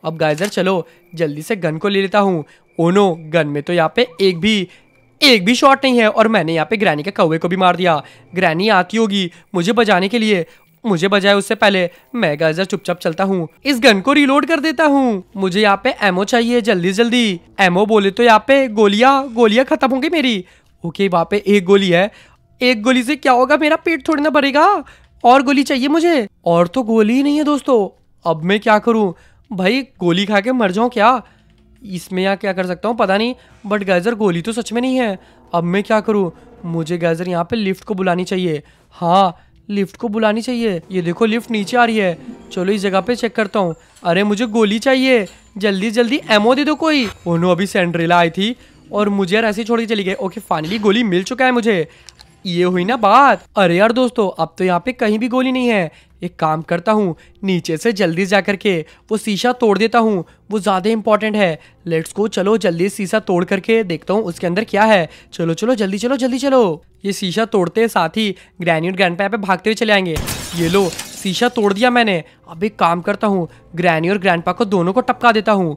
अब गाइजर चलो जल्दी से गन को ले लेता हूँ ओनो oh गन में तो यहाँ पे एक भी एक भी शॉट नहीं है और मैंने यहाँ पे ग्रैनी के कौवे को भी मार दिया ग्रैनी आती होगी मुझे बजाने के लिए मुझे बजाय उससे पहले मैं गाइजर चुपचाप चलता हूँ इस गन को रिलोड कर देता हूँ मुझे यहाँ पे एमओ चाहिए जल्दी जल्दी एमओ बोले तो यहाँ पे गोलियाँ गोलियाँ खत्म होंगी मेरी ओके वहाँ पे एक गोली है एक गोली से क्या होगा मेरा पेट थोड़ी ना भरेगा और गोली चाहिए मुझे और तो गोली ही नहीं है दोस्तों अब मैं क्या करूँ भाई गोली खा के मर जाऊँ क्या इसमें यहाँ क्या कर सकता हूँ पता नहीं बट गाइजर गोली तो सच में नहीं है अब मैं क्या करूँ मुझे गाइजर यहाँ पे लिफ्ट को बुलानी चाहिए हाँ लिफ्ट को बुलानी चाहिए ये देखो लिफ्ट नीचे आ रही है चलो इस जगह पे चेक करता हूँ अरे मुझे गोली चाहिए जल्दी जल्दी एमओ दे दो कोई ओनो अभी सेंड्रेला आई थी और मुझे यार ऐसे छोड़ के चली गई ओके फाइनली गोली मिल चुका है मुझे ये हुई ना बात अरे यार दोस्तों अब तो यहाँ पे कहीं भी गोली नहीं है एक काम करता हूँ नीचे से जल्दी जा करके वो शीशा तोड़ देता हूँ वो ज़्यादा इंपॉर्टेंट है लेट्स को चलो जल्दी शीशा तोड़ करके देखता हूँ उसके अंदर क्या है चलो चलो जल्दी चलो जल्दी चलो ये शीशा तोड़ते साथ ही ग्रैनी और ग्रैंडपा पे भागते हुए चले आएंगे ये लो शीशा तोड़ दिया मैंने अब एक काम करता हूँ ग्रैनी और ग्रैंड को दोनों को टपका देता हूँ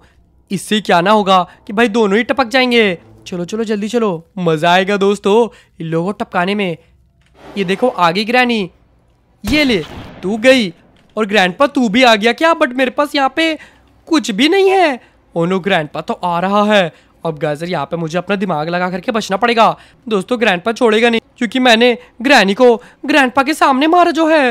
इससे क्या ना होगा कि भाई दोनों ही टपक जाएंगे चलो चलो जल्दी चलो मज़ा आएगा दोस्तों इन लोगों को टपकाने में ये देखो आ गई ग्रैनी ये ले तू गई और ग्रैंड तू भी आ गया क्या बट मेरे पास यहाँ पे कुछ भी नहीं है ओनो ग्रैंड तो आ रहा है अब गाजर यहाँ पे मुझे अपना दिमाग लगा करके बचना पड़ेगा दोस्तों ग्रैंड छोड़ेगा नहीं क्योंकि मैंने ग्रैनी को ग्रैंड के सामने मारा जो है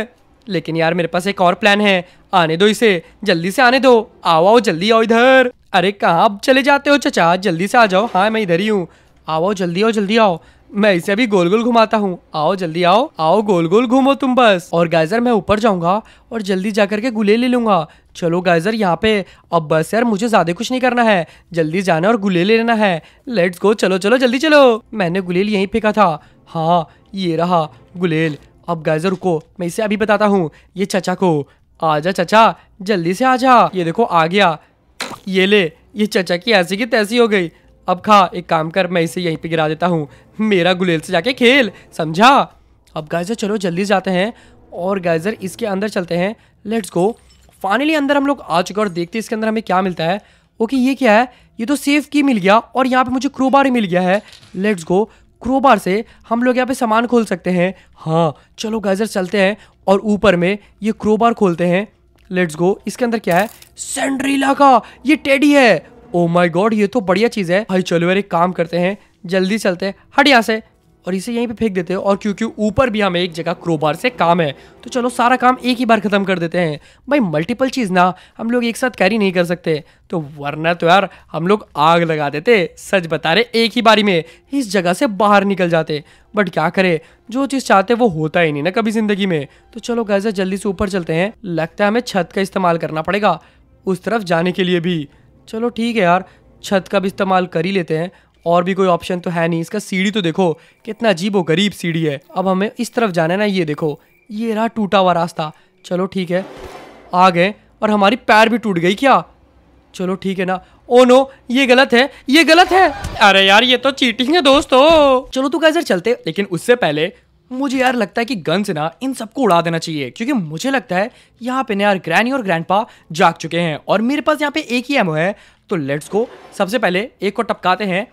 लेकिन यार मेरे पास एक और प्लान है आने दो इसे जल्दी से आने दो आओ आओ जल्दी आओ इधर अरे अब चले जाते हो चचा जल्दी से आ जाओ हाँ मैं इधर ही हूँ आओ जल्दी आओ जल्दी आओ मैं इसे अभी गोल गोल घुमाता हूँ आओ जल्दी आओ आओ गोल गोल घूमो तुम बस और गाइजर मैं ऊपर जाऊंगा और जल्दी जाकर के गुले ले लूंगा चलो गाइजर यहाँ पे अब बस यार मुझे ज्यादा कुछ नहीं करना है जल्दी जाना और गुले ले लेना है लेट्स गो चलो चलो जल्दी चलो मैंने गुलेल यहीं फेंका था हाँ ये रहा गुलेल अब गाइजर रुको मैं इसे अभी बताता हूँ ये चचा को आजा चचा जल्दी से आजा ये देखो आ गया ये ले ये चचा की ऐसी की तैसी हो गई अब खा एक काम कर मैं इसे यहीं पे गिरा देता हूँ मेरा गुलेल से जाके खेल समझा अब गाइजर चलो जल्दी जाते हैं और गाइजर इसके अंदर चलते हैं लेट्स गो फाइनली अंदर हम लोग आ चुके और देखते हैं इसके अंदर हमें क्या मिलता है ओके ये क्या है ये तो सेफ की मिल गया और यहाँ पे मुझे क्रोबार ही मिल गया है लेट्स गो क्रोबार से हम लोग यहाँ पे सामान खोल सकते हैं हाँ चलो गाइजर चलते हैं और ऊपर में ये क्रोबार खोलते हैं लेट्स गो इसके अंदर क्या है सेंड्रीला का ये टेडी है ओ माय गॉड ये तो बढ़िया चीज़ है भाई चलो यार एक काम करते हैं जल्दी चलते हैं हट यहाँ से और इसे यहीं पे फेंक देते हैं और क्योंकि ऊपर भी हमें एक जगह क्रोबार से काम है तो चलो सारा काम एक ही बार ख़त्म कर देते हैं भाई मल्टीपल चीज़ ना हम लोग एक साथ कैरी नहीं कर सकते तो वरना तो यार हम लोग आग लगा देते सच बता रहे एक ही बारी में इस जगह से बाहर निकल जाते बट क्या करें जो चीज़ चाहते वो होता ही नहीं ना कभी ज़िंदगी में तो चलो गैजा जल्दी से ऊपर चलते हैं लगता है हमें छत का इस्तेमाल करना पड़ेगा उस तरफ जाने के लिए भी चलो ठीक है यार छत का भी इस्तेमाल कर ही लेते हैं और भी कोई ऑप्शन तो है नहीं इसका सीढ़ी तो देखो कितना अजीब वो गरीब सीढ़ी है अब हमें इस तरफ जाना है ना ये देखो ये रहा टूटा हुआ रास्ता चलो ठीक है आ गए और हमारी पैर भी टूट गई क्या चलो ठीक है ना ओ नो ये गलत है ये गलत है अरे यार ये तो चीटिंग है दोस्तों चलो तू तो कैसे चलते लेकिन उससे पहले मुझे यार लगता है कि गन से ना इन सबको उड़ा देना चाहिए क्योंकि मुझे लगता है यहाँ पे ना यार ग्रैनी और ग्रैंडपा जाग चुके हैं और मेरे पास यहाँ पे एक ही एमओ है तो लेट्स को सबसे पहले एक को टपकाते हैं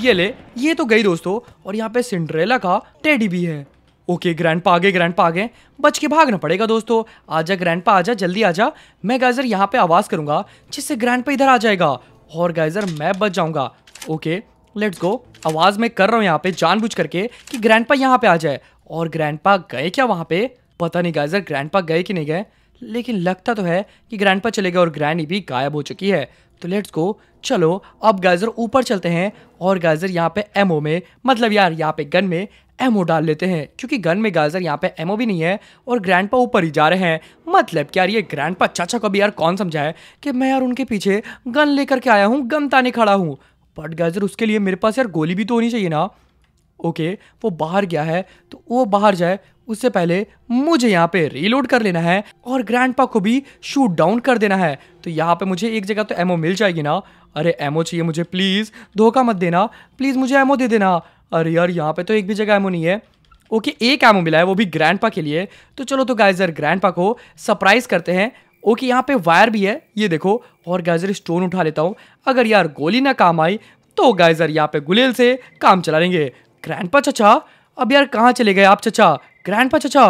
ये ले ये तो गई दोस्तों और यहाँ पे सिंड्रेला का टेडी भी है ओके ग्रैंड पा आगे ग्रैंड पा आगे बच के भागना पड़ेगा दोस्तों आ जा ग्रैंड पा आ जा जल्दी आ जा मैं गाइजर यहाँ पे आवाज़ करूँगा जिससे ग्रैंड पा इधर आ जाएगा और गाइजर मैं बच जाऊँगा ओके लेट्स गो आवाज़ मैं कर रहा हूँ यहाँ पे जानबूझ करके कि ग्रैंडपा यहाँ पे आ जाए और ग्रैंडपा गए क्या वहाँ पे पता नहीं गाइजर ग्रैंडपा गए कि नहीं गए लेकिन लगता तो है कि ग्रैंडपा चले गए और ग्रैंडी भी गायब हो चुकी है तो लेट्स गो चलो अब गाइजर ऊपर चलते हैं और गाइजर यहाँ पे एमओ में मतलब यार यहाँ पे गन में एमओ डाल लेते हैं क्योंकि गन में गाजर यहाँ पे एमओ भी नहीं है और ग्रैंडपा ऊपर ही जा रहे हैं मतलब कि यार ये ग्रैंडपा चाचा को भी यार कौन समझाए कि मैं यार उनके पीछे गन लेकर के आया हूँ गन ताने खड़ा हूँ बट गाइजर उसके लिए मेरे पास यार गोली भी तो होनी चाहिए ना ओके वो बाहर गया है तो वो बाहर जाए उससे पहले मुझे यहाँ पे रीलोड कर लेना है और ग्रैंड को भी शूट डाउन कर देना है तो यहाँ पे मुझे एक जगह तो एमओ मिल जाएगी ना अरे एमओ चाहिए मुझे प्लीज़ धोखा मत देना प्लीज़ मुझे एमओ दे देना अरे यार यहाँ पे तो एक भी जगह एमओ नहीं है ओके एक एमओ मिला है वो भी ग्रैंड के लिए तो चलो तो गाइजर ग्रैंड को सरप्राइज़ करते हैं ओके यहाँ पे वायर भी है ये देखो और गाइजर स्टोन उठा लेता हूँ अगर यार गोली ना काम आई तो गाइजर यहाँ पे गुलेल से काम चला लेंगे ग्रैंड पा चचा अब यार कहाँ चले गए आप चचा ग्रैंड पा चचा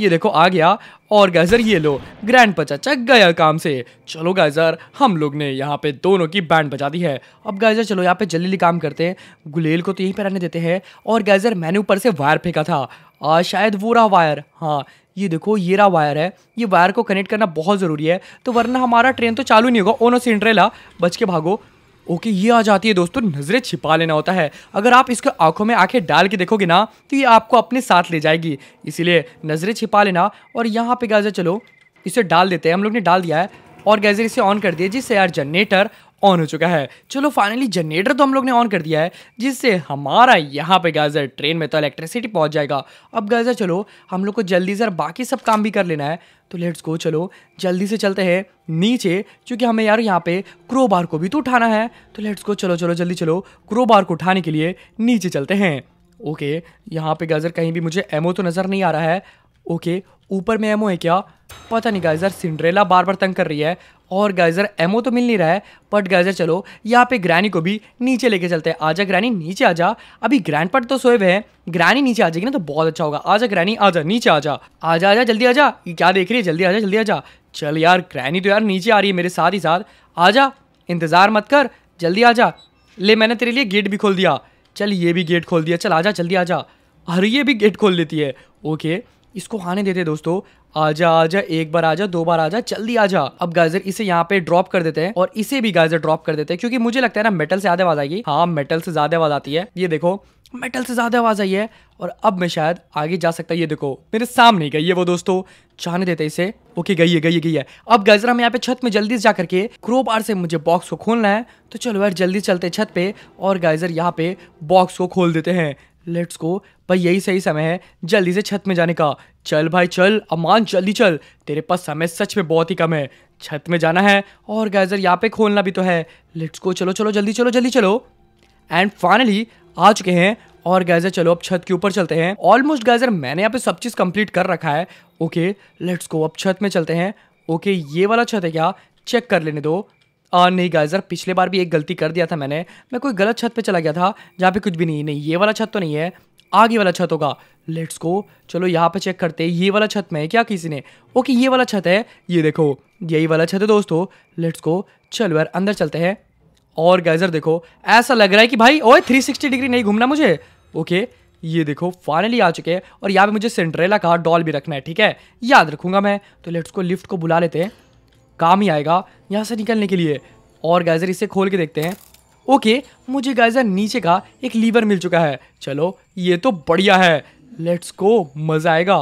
ये देखो आ गया और गाइजर ये लो ग्रैंड पचा चक गया काम से चलो गाइजर हम लोग ने यहाँ पे दोनों की बैंड बजा दी है अब गाइजर चलो यहाँ पे जल्दी काम करते हैं गुलेल को तो यहीं पर रहने देते हैं और गाइजर मैंने ऊपर से वायर फेंका था आ, शायद वो रहा वायर हाँ ये देखो ये रहा वायर है ये वायर को कनेक्ट करना बहुत ज़रूरी है तो वरना हमारा ट्रेन तो चालू नहीं होगा ओनो oh सिंड्रेला बच के भागो ओके ये आ जाती है दोस्तों नज़रें छिपा लेना होता है अगर आप इसको आंखों में आंखें डाल के देखोगे ना तो ये आपको अपने साथ ले जाएगी इसीलिए नज़रें छिपा लेना और यहाँ पे गाजर चलो इसे डाल देते हैं हम लोग ने डाल दिया है और गैजर इसे ऑन कर दिया जिससे यार जनरेटर ऑन हो चुका है चलो फाइनली जनरेटर तो हम लोग ने ऑन कर दिया है जिससे हमारा यहाँ पे गाजर ट्रेन में तो इलेक्ट्रिसिटी पहुँच जाएगा अब गाजर चलो हम लोग को जल्दी से बाकी सब काम भी कर लेना है तो लेट्स गो चलो जल्दी से चलते हैं नीचे क्योंकि हमें यार यहाँ पे क्रोबार को भी तो उठाना है तो लेट्स गो चलो चलो जल्दी चलो क्रोबार को उठाने के लिए नीचे चलते हैं ओके यहाँ पे गाजर कहीं भी मुझे एमओ तो नज़र नहीं आ रहा है ओके ऊपर में एमओ है क्या पता नहीं गाजर सिंड्रेला बार बार तंग कर रही है और गाइजर एमओ तो मिल नहीं रहा है बट गाइजर चलो यहाँ पे ग्रैनी को भी नीचे लेके चलते हैं आजा ग्रैनी नीचे आजा अभी ग्रैंड पट तो सोए हुए हैं ग्रैनी नीचे आ जाएगी ना तो बहुत अच्छा होगा आजा ग्रैनी आजा नीचे आजा आजा आजा जल्दी आजा क्या देख रही है जल्दी आजा जल्दी आजा चल यार ग्रैनी तो यार नीचे आ रही है मेरे साथ ही साथ आजा इंतज़ार मत कर जल्दी आजा ले मैंने तेरे लिए गेट भी खोल दिया चल ये भी गेट खोल दिया चल आजा जल्दी आजा अरे ये भी गेट खोल देती है ओके इसको आने देते दोस्तों आजा आजा एक बार आजा दो बार आजा जल्दी आजा अब गाइजर इसे यहाँ पे ड्रॉप कर देते हैं और इसे भी गाइजर ड्रॉप कर देते हैं क्योंकि मुझे लगता है ना मेटल से ज्यादा आवाज आएगी हाँ मेटल से ज्यादा आवाज आती है ये देखो मेटल से ज्यादा आवाज आई है और अब मैं शायद आगे जा सकता ये देखो मेरे सामने गई है वो दोस्तों जाने देते इसे ओके गई है गई है गई है अब गाइजर हम यहाँ पे छत में जल्दी से जा करके क्रोबार से मुझे बॉक्स को खोलना है तो चलो यार जल्दी चलते छत पे और गाइजर यहाँ पे बॉक्स को खोल देते हैं लेट्स गो भाई यही सही समय है जल्दी से छत में जाने का चल भाई चल अमान जल्दी चल तेरे पास समय सच में बहुत ही कम है छत में जाना है और गैजर यहाँ पे खोलना भी तो है लेट्स गो चलो चलो जल्दी चलो जल्दी चलो एंड फाइनली आ चुके हैं और गैजर चलो अब छत के ऊपर चलते हैं ऑलमोस्ट गैजर मैंने यहाँ पे सब चीज़ कंप्लीट कर रखा है ओके लेट्स गो अब छत में चलते हैं ओके ये वाला छत है क्या चेक कर लेने दो आ, नहीं गाइज यार पिछले बार भी एक गलती कर दिया था मैंने मैं कोई गलत छत पे चला गया था जहाँ पे कुछ भी नहीं नहीं ये वाला छत तो नहीं है आगे वाला छत होगा लेट्स को चलो यहाँ पे चेक करते हैं ये वाला छत में है क्या किसी ने ओके ये वाला छत है ये देखो यही वाला छत है दोस्तों लेट्स को चलो यार अंदर चलते हैं और गाइजर देखो ऐसा लग रहा है कि भाई ओए 360 डिग्री नहीं घूमना मुझे ओके ये देखो फाइनली आ चुके हैं और यहाँ पे मुझे सिंड्रेला का डॉल भी रखना है ठीक है याद रखूंगा मैं तो लेट्स को लिफ्ट को बुला लेते हैं काम ही आएगा यहाँ से निकलने के लिए और गाइजर इसे खोल के देखते हैं ओके मुझे गाइजर नीचे का एक लीवर मिल चुका है चलो ये तो बढ़िया है लेट्स गो मजा आएगा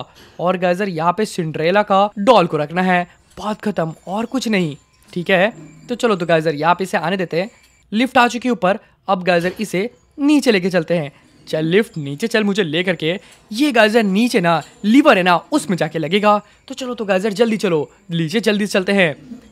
और गाइजर यहाँ पे सिंड्रेला का डॉल को रखना है बात खत्म और कुछ नहीं ठीक है तो चलो तो गाइजर यहाँ पे इसे आने देते हैं लिफ्ट आ चुकी ऊपर अब गाइजर इसे नीचे लेके चलते हैं चल लिफ्ट नीचे चल मुझे ले करके ये गाजर नीचे ना लीवर है ना उसमें जाके लगेगा तो चलो तो गाजर जल्दी चलो नीचे जल्दी चलते हैं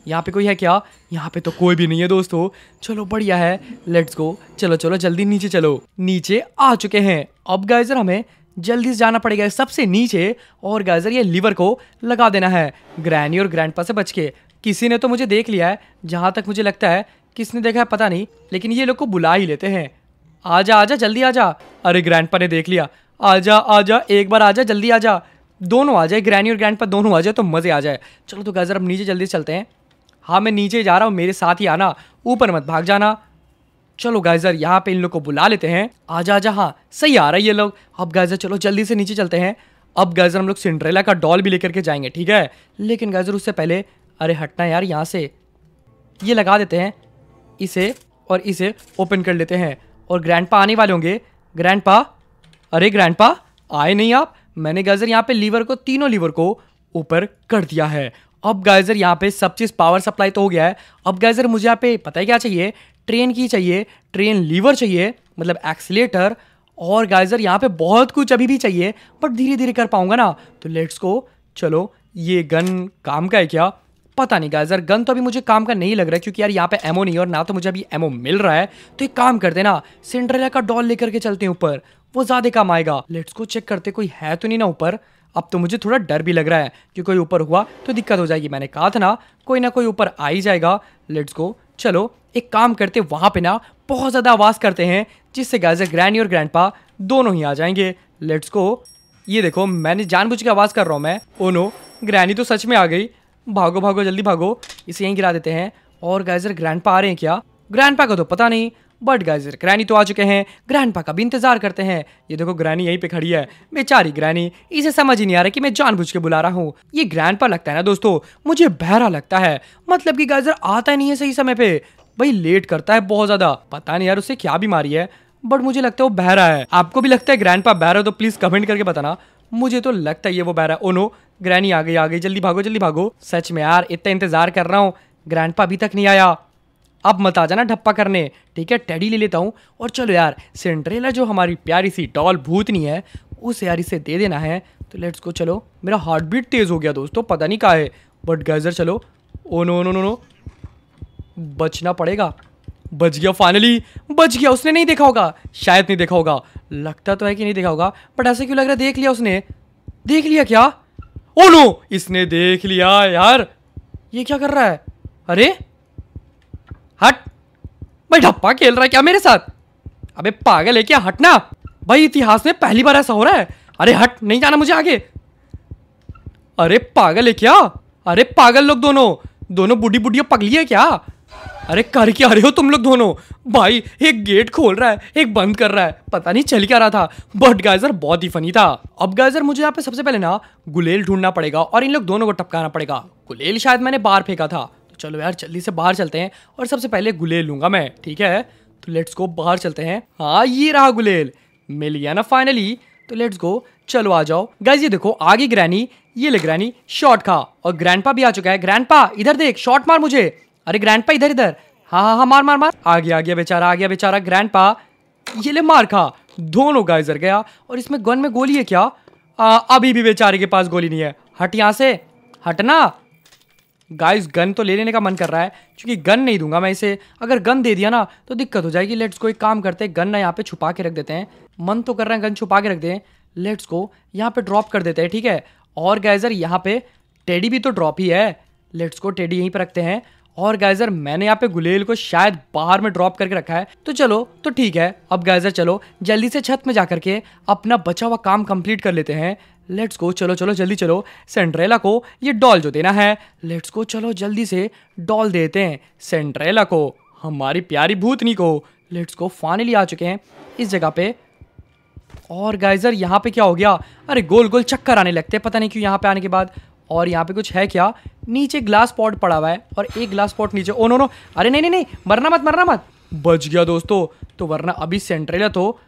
यहाँ पे कोई है क्या यहाँ पे तो कोई भी नहीं है दोस्तों चलो बढ़िया है लेट्स गो चलो चलो जल्दी नीचे चलो नीचे आ चुके हैं अब गाजर हमें जल्दी से जाना पड़ेगा सबसे नीचे और गाजर ये लीवर को लगा देना है ग्रैनी और ग्रैंड से बच के किसी ने तो मुझे देख लिया है जहाँ तक मुझे लगता है किसने देखा है पता नहीं लेकिन ये लोग को बुला ही लेते हैं आजा आजा जल्दी आजा अरे ग्रैंडपा ने देख लिया आजा आजा एक बार आजा जल्दी आजा दोनों आ जाए ग्रैनी और ग्रैंडपा दोनों आ जाए तो मज़े आ जाए चलो तो गाजर अब नीचे जल्दी चलते हैं हाँ मैं नीचे जा रहा हूँ मेरे साथ ही आना ऊपर मत भाग जाना चलो गाइजर यहाँ पे इन लोग को बुला लेते हैं आजा आजा हाँ सही आ रहा है ये लोग अब गाइजर चलो जल्दी से नीचे चलते हैं अब गाइजर हम लोग सिंड्रेला का डॉल भी लेकर के जाएंगे ठीक है लेकिन गाइजर उससे पहले अरे हटना यार यहाँ से ये लगा देते हैं इसे और इसे ओपन कर लेते हैं और ग्रैंड आने वाले होंगे ग्रैंड अरे ग्रैंड आए नहीं आप मैंने गाइजर यहाँ पे लीवर को तीनों लीवर को ऊपर कर दिया है अब गाइजर यहाँ पे सब चीज़ पावर सप्लाई तो हो गया है अब गाइजर मुझे यहाँ पे पता है क्या चाहिए ट्रेन की चाहिए ट्रेन लीवर चाहिए मतलब एक्सलेटर और गाइजर यहाँ पे बहुत कुछ अभी भी चाहिए बट धीरे धीरे कर पाऊंगा ना तो लेट्स को चलो ये गन काम का है क्या पता नहीं गाइस यार गन तो अभी मुझे काम का नहीं लग रहा है क्योंकि यार यहाँ पे एमओ नहीं और ना तो मुझे अभी एमओ मिल रहा है तो एक काम करते ना सिंड्रेला का डॉल लेकर के चलते हैं ऊपर वो ज्यादा काम आएगा लेट्स को चेक करते कोई है तो नहीं ना ऊपर अब तो मुझे थोड़ा डर भी लग रहा है कि कोई ऊपर हुआ तो दिक्कत हो जाएगी मैंने कहा था ना कोई ना कोई ऊपर आ ही जाएगा लेट्स गो चलो एक काम करते वहां पे ना बहुत ज़्यादा आवाज़ करते हैं जिससे गैज ग्रैनी और ग्रैंडपा दोनों ही आ जाएंगे लेट्स को ये देखो मैंने जानबूझ के आवाज़ कर रहा हूँ मैं ओ नो ग्रैनी तो सच में आ गई भागो भागो जल्दी भागो इसे यहीं गिरा देते हैं और गाइजर ग्रैंड पा आ रहे हैं क्या ग्रैंड पा का तो पता नहीं बट गाइजर ग्रैनी तो आ चुके हैं ग्रैंड पा का भी इंतजार करते हैं ये देखो ग्रैनी यहीं पे खड़ी है बेचारी ग्रैनी इसे समझ ही नहीं आ रहा कि मैं जानबूझ के बुला रहा हूँ ये ग्रैंड पा लगता है ना दोस्तों मुझे बहरा लगता है मतलब की गाइजर आता नहीं है सही समय पे भाई लेट करता है बहुत ज्यादा पता नहीं यार उसे क्या बीमारी है बट मुझे लगता है वो बहरा है आपको भी लगता है ग्रैंड पा बहरा तो प्लीज कमेंट करके बताना मुझे तो लगता ही है वो बहरा ओ नो ग्रैनी आ गई आ गई जल्दी भागो जल्दी भागो सच में यार इतना इंतजार कर रहा हूँ ग्रैंड अभी तक नहीं आया अब मत आ जाना ढप्पा करने ठीक है टेडी ले लेता हूँ और चलो यार सिंड्रेला जो हमारी प्यारी सी डॉल भूतनी है उस यार इसे दे देना है तो लेट्स को चलो मेरा हार्ट बीट तेज़ हो गया दोस्तों पता नहीं कहा है बट गैजर चलो oh no no no no बचना पड़ेगा बच गया फाइनली बच गया उसने नहीं देखा होगा शायद नहीं देखा होगा लगता तो है कि नहीं देखा होगा बट ऐसा क्यों लग रहा है देख लिया उसने देख लिया क्या ओ नो इसने देख लिया यार ये क्या कर रहा है अरे हट भाई ढप्पा खेल रहा है क्या मेरे साथ अबे पागल है क्या हटना भाई इतिहास में पहली बार ऐसा हो रहा है अरे हट नहीं जाना मुझे आगे अरे पागल है क्या अरे पागल लोग दोनों दोनों बूढ़ी बुढ़िया पगली है क्या अरे कर क्या रहे हो तुम लोग दोनों भाई एक गेट खोल रहा है एक बंद कर रहा है पता नहीं चल क्या रहा था बट गाइजर बहुत ही फनी था अब गाइजर मुझे यहाँ पे सबसे पहले ना गुलेल ढूंढना पड़ेगा और इन लोग दोनों को टपकाना पड़ेगा गुलेल शायद मैंने बाहर फेंका था तो चलो यार जल्दी से बाहर चलते हैं और सबसे पहले गुलेल लूंगा मैं ठीक है तो लेट्स गो बाहर चलते हैं हाँ ये रहा गुलेल मिल गया ना फाइनली तो लेट्स गो चलो आ जाओ गाइज ये देखो आगे ग्रैनी ये ले ग्रैनी शॉर्ट खा और ग्रैंड भी आ चुका है ग्रैंड इधर देख शॉर्ट मार मुझे अरे ग्रैंड पा इधर इधर हाँ हाँ हाँ मार मार मार आ गया आ गया बेचारा आ गया बेचारा ग्रैंड पा ये ले मार खा दोनों गाइजर गया और इसमें गन में गोली है क्या आ, अभी भी बेचारे के पास गोली नहीं है हट यहाँ से हटना गाइस गन तो ले लेने का मन कर रहा है क्योंकि गन नहीं दूंगा मैं इसे अगर गन दे दिया ना तो दिक्कत हो जाएगी लेट्स को एक काम करते हैं गन ना यहाँ पे छुपा के रख देते हैं मन तो कर रहे हैं गन छुपा के रख दें लेट्स को यहाँ पे ड्रॉप कर देते हैं ठीक है और गाइजर यहाँ पे टेडी भी तो ड्रॉप ही है लेट्स को टेडी यहीं पर रखते हैं और गाइजर मैंने यहाँ पे गुलेल को शायद बाहर में ड्रॉप करके रखा है तो चलो तो ठीक है अब गाइजर चलो जल्दी से छत में जा करके अपना बचा हुआ काम कंप्लीट कर लेते हैं लेट्स गो चलो चलो जल्दी चलो सेंट्रेला को ये डॉल जो देना है लेट्स गो चलो जल्दी से डॉल देते हैं सेंट्रेला को हमारी प्यारी भूतनी को लेट्स गो फाइनली आ चुके हैं इस जगह पे और गाइजर यहाँ पे क्या हो गया अरे गोल गोल चक्कर आने लगते हैं पता नहीं क्यों यहाँ पे आने के बाद और यहाँ पे कुछ है क्या नीचे ग्लास पॉट पड़ा हुआ है और एक ग्लास पॉट नीचे ओ नो नो अरे नहीं नहीं नहीं मरना मत मरना मत बच गया दोस्तों तो वरना अभी सेंट्रेला तो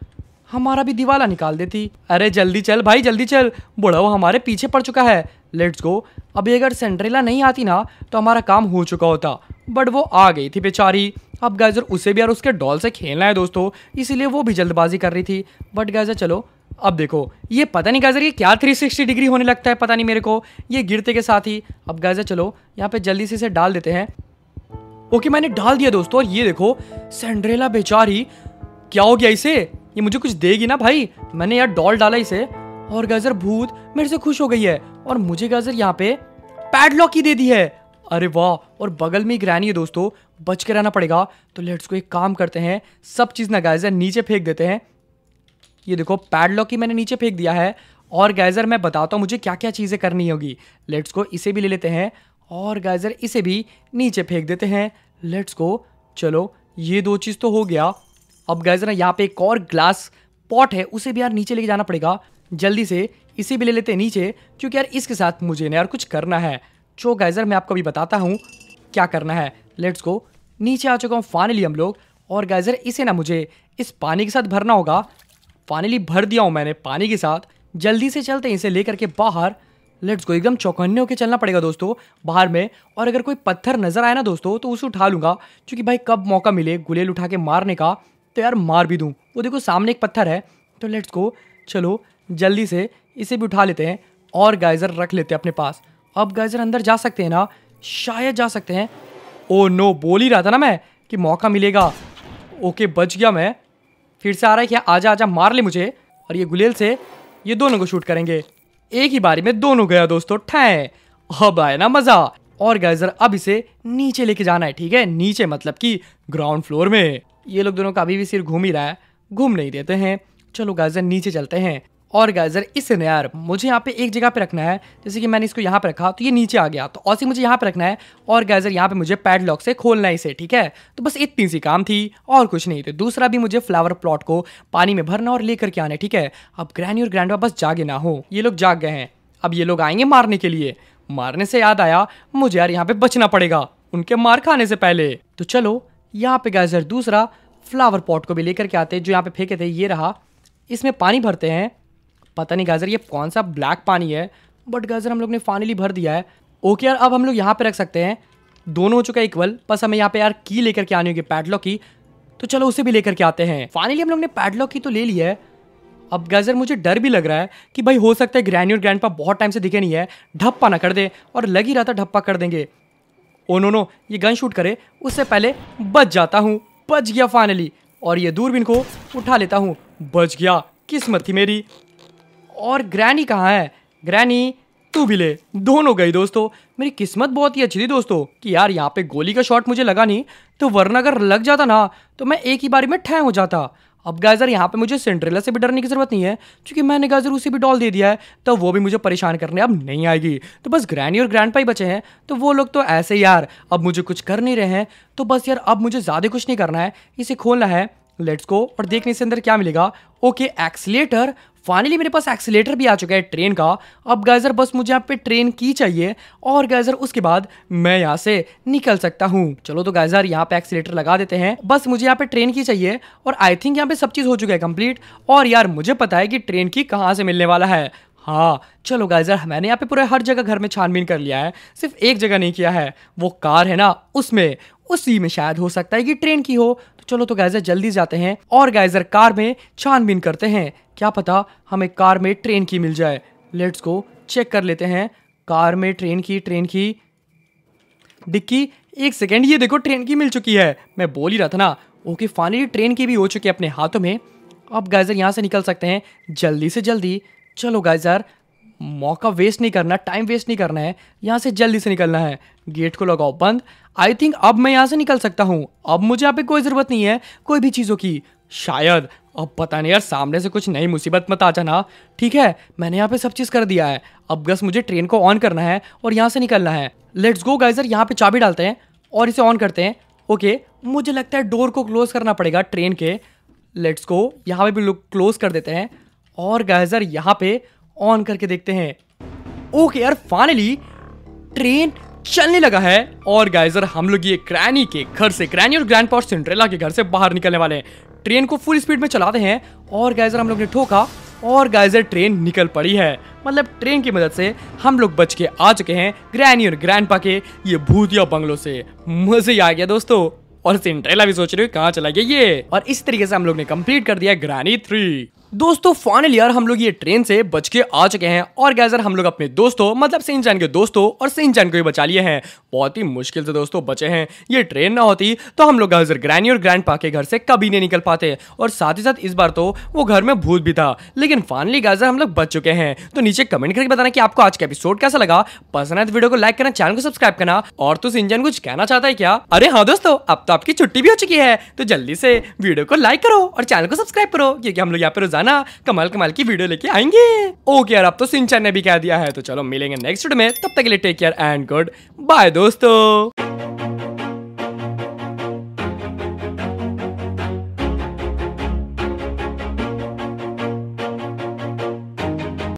हमारा भी दिवाला निकाल देती अरे जल्दी चल भाई जल्दी चल बुढ़ा वो हमारे पीछे पड़ चुका है लेट्स गो अभी अगर सेंट्रेला नहीं आती ना तो हमारा काम हो चुका होता बट वो आ गई थी बेचारी अब गाजर उसे भी यार उसके डॉल से खेलना है दोस्तों इसीलिए वो भी जल्दबाजी कर रही थी बट गाजर चलो अब देखो ये पता नहीं गाजर ये क्या 360 डिग्री होने लगता है पता नहीं मेरे को ये गिरते के साथ ही अब गाजर चलो यहाँ पे जल्दी से इसे डाल देते हैं ओके मैंने डाल दिया दोस्तों और ये देखो सेंड्रेला बेचारी क्या हो गया इसे ये मुझे कुछ देगी ना भाई मैंने यार डॉल डाला इसे और गाजर भूत मेरे से खुश हो गई है और मुझे गाजर यहाँ पे पैडलॉक ही दे दी है अरे वाह और बगल में ग्रैनी है दोस्तों बच के रहना पड़ेगा तो लेट्स को एक काम करते हैं सब चीज़ ना गाजर नीचे फेंक देते हैं ये देखो पैडलॉक ही मैंने नीचे फेंक दिया है और गाइजर मैं बताता हूँ मुझे क्या क्या चीज़ें करनी होगी लेट्स को इसे भी ले लेते हैं और गाइजर इसे भी नीचे फेंक देते हैं लेट्स को चलो ये दो चीज़ तो हो गया अब गाइजर ना यहाँ पे एक और ग्लास पॉट है उसे भी यार नीचे लेके जाना पड़ेगा जल्दी से इसे भी ले लेते हैं नीचे क्योंकि यार इसके साथ मुझे ना यार कुछ करना है जो गाइजर मैं आपको अभी बताता हूँ क्या करना है लेट्स को नीचे आ चुका हूँ फाइनली हम लोग और गाइजर इसे ना मुझे इस पानी के साथ भरना होगा फाइनली भर दिया हूँ मैंने पानी के साथ जल्दी से चलते हैं इसे लेकर के बाहर लेट्स गो एकदम चौकन्ने होकर चलना पड़ेगा दोस्तों बाहर में और अगर कोई पत्थर नजर आए ना दोस्तों तो उसे उठा लूँगा क्योंकि भाई कब मौका मिले गुलेल उठा के मारने का तो यार मार भी दूँ वो देखो सामने एक पत्थर है तो लेट्स गो चलो जल्दी से इसे भी उठा लेते हैं और गाइजर रख लेते हैं अपने पास अब गाइजर अंदर जा सकते हैं ना शायद जा सकते हैं ओ oh नो बोल ही रहा था ना मैं कि मौका मिलेगा ओके बच गया मैं फिर से आ रहा है कि आजा आजा मार ले मुझे और ये गुलेल से ये दोनों को शूट करेंगे एक ही बारी में दोनों गया दोस्तों ठै अब आए ना मज़ा और गाइजर अब इसे नीचे लेके जाना है ठीक है नीचे मतलब कि ग्राउंड फ्लोर में ये लोग दोनों का अभी भी सिर घूम ही रहा है घूम नहीं देते हैं चलो गाइजर नीचे चलते हैं और गाइजर इस यार मुझे यहाँ पे एक जगह पे रखना है जैसे कि मैंने इसको यहाँ पे रखा तो ये नीचे आ गया तो और मुझे यहाँ पे रखना है और गाइजर यहाँ पे मुझे पैडलॉक से खोलना है इसे ठीक है तो बस इतनी सी काम थी और कुछ नहीं तो दूसरा भी मुझे फ्लावर प्लॉट को पानी में भरना और लेकर के आना ठीक है अब ग्रैनी और ग्रैंड बस जागे ना हो ये लोग जाग गए हैं अब ये लोग आएंगे मारने के लिए मारने से याद आया मुझे यार यहाँ पे बचना पड़ेगा उनके मार खाने से पहले तो चलो यहाँ पे गाइजर दूसरा फ्लावर पॉट को भी लेकर के आते हैं जो यहाँ पे फेंके थे ये रहा इसमें पानी भरते हैं पता नहीं गाजर ये कौन सा ब्लैक पानी है बट गाजर हम लोग ने फाइनली भर दिया है ओके यार अब हम लोग यहाँ पे रख सकते हैं दोनों हो चुका है इक्वल बस हमें यहाँ पे यार की लेकर के आनी होगी पैडलॉक की तो चलो उसे भी लेकर के आते हैं फाइनली हम लोग ने पैडलॉक की तो ले लिया है अब गाजर मुझे डर भी लग रहा है कि भाई हो सकता है ग्रैंड और ग्रैंडपा बहुत टाइम से दिखे नहीं है ढप्पा ना कर दे और लग ही रहा था ढप्पा कर देंगे ओ नो नो ये गन शूट करे उससे पहले बच जाता हूँ बच गया फाइनली और ये दूरबीन को उठा लेता हूँ बच गया किस्मत थी मेरी और ग्रैनी कहाँ है ग्रैनी तू भी ले दोनों गई दोस्तों मेरी किस्मत बहुत ही अच्छी थी दोस्तों कि यार यहाँ पे गोली का शॉट मुझे लगा नहीं तो वरना अगर लग जाता ना तो मैं एक ही बारी में ठह हो जाता अब गाजर यहाँ पे मुझे सेंट्रेला से भी डरने की जरूरत नहीं है क्योंकि मैंने गाजर उसे भी डॉल दे दिया है तो वो भी मुझे परेशान करने अब नहीं आएगी तो बस ग्रैनी और ग्रैंड पाई बचे हैं तो वो लोग तो ऐसे यार अब मुझे कुछ कर नहीं रहे हैं तो बस यार अब मुझे ज़्यादा कुछ नहीं करना है इसे खोलना है लेट्स गो और देखने से अंदर क्या मिलेगा ओके एक्सीटर फाइनली मेरे पास एक्सीटर भी आ चुका है ट्रेन का अब गाइजर बस मुझे यहाँ पे ट्रेन की चाहिए और गाइजर उसके बाद मैं यहाँ से निकल सकता हूँ चलो तो गाइजर यहाँ पे एक्सीटर लगा देते हैं बस मुझे यहाँ पे ट्रेन की चाहिए और आई थिंक यहाँ पे सब चीज़ हो चुका है कम्प्लीट और यार मुझे पता है कि ट्रेन की कहाँ से मिलने वाला है हाँ चलो गाइजर मैंने यहाँ पे पूरा हर जगह घर में छानबीन कर लिया है सिर्फ एक जगह नहीं किया है वो कार है ना उसमें उसी में शायद हो सकता है कि ट्रेन की हो चलो तो गाइजर जल्दी जाते हैं और गाइजर कार में छानबीन करते हैं क्या पता हमें कार में ट्रेन की मिल जाए लेट्स गो चेक कर लेते हैं कार में ट्रेन की ट्रेन की डिक्की एक सेकेंड ये देखो ट्रेन की मिल चुकी है मैं बोल ही रहा था ना ओके फाइनली ट्रेन की भी हो चुकी है अपने हाथों में अब गाइजर यहाँ से निकल सकते हैं जल्दी से जल्दी चलो गाइजर मौका वेस्ट नहीं करना टाइम वेस्ट नहीं करना है यहाँ से जल्दी से निकलना है गेट को लगाओ बंद आई थिंक अब मैं यहाँ से निकल सकता हूँ अब मुझे यहाँ पे कोई ज़रूरत नहीं है कोई भी चीज़ों की शायद अब पता नहीं यार सामने से कुछ नई मुसीबत मत आ जाना ठीक है मैंने यहाँ पे सब चीज़ कर दिया है अब बस मुझे ट्रेन को ऑन करना है और यहाँ से निकलना है लेट्स गो गाइजर यहाँ पे चाबी डालते हैं और इसे ऑन करते हैं ओके मुझे लगता है डोर को क्लोज़ करना पड़ेगा ट्रेन के लेट्स गो यहाँ पे भी लोग क्लोज़ कर देते हैं और गाइजर यहाँ पे ऑन करके देखते हैं ओके यार फाइनली ट्रेन चलने लगा है और गाइजर हम लोग ये क्रैनी के घर से क्रैनी और ग्रैंड पॉट सिंड्रेला के घर से बाहर निकलने वाले हैं ट्रेन को फुल स्पीड में चलाते हैं और गाइजर हम लोग ने ठोका और गाइजर ट्रेन निकल पड़ी है मतलब ट्रेन की मदद से हम लोग बच के आ चुके हैं ग्रैनी और ग्रैंड पा के ये भूतिया बंगलों से मजे आ गया दोस्तों और सिंड्रेला भी सोच रहे हो कहाँ चला गया ये और इस तरीके से हम लोग ने कंप्लीट कर दिया ग्रैनी थ्री दोस्तों फाइनल यार हम लोग ये ट्रेन से बच के आ चुके हैं और गैजर हम लोग अपने दोस्तों मतलब सिंचन के दोस्तों और सिंचन को ही बचा लिए हैं बहुत ही मुश्किल से दोस्तों बचे हैं ये ट्रेन ना होती तो हम लोग गैजर ग्रैनी और ग्रैंड के घर से कभी नहीं निकल पाते और साथ ही साथ इस बार तो वो घर में भूत भी था लेकिन फाइनली गैजर हम लोग बच चुके हैं तो नीचे कमेंट करके बताना की आपको आज का एपिसोड कैसा लगा पसंद आया तो वीडियो को लाइक करना चैनल को सब्सक्राइब करना और तो सिंचन कुछ कहना चाहता है क्या अरे हाँ दोस्तों अब तो आपकी छुट्टी भी हो चुकी है तो जल्दी से वीडियो को लाइक करो और चैनल को सब्सक्राइब करो क्योंकि हम लोग यहाँ पर रोजाना कमाल कमाल की वीडियो लेके आएंगे ओके यार अब तो सिंचन ने भी कह दिया है तो चलो मिलेंगे नेक्स्ट में तब तक के लिए take care and goodbye दोस्तों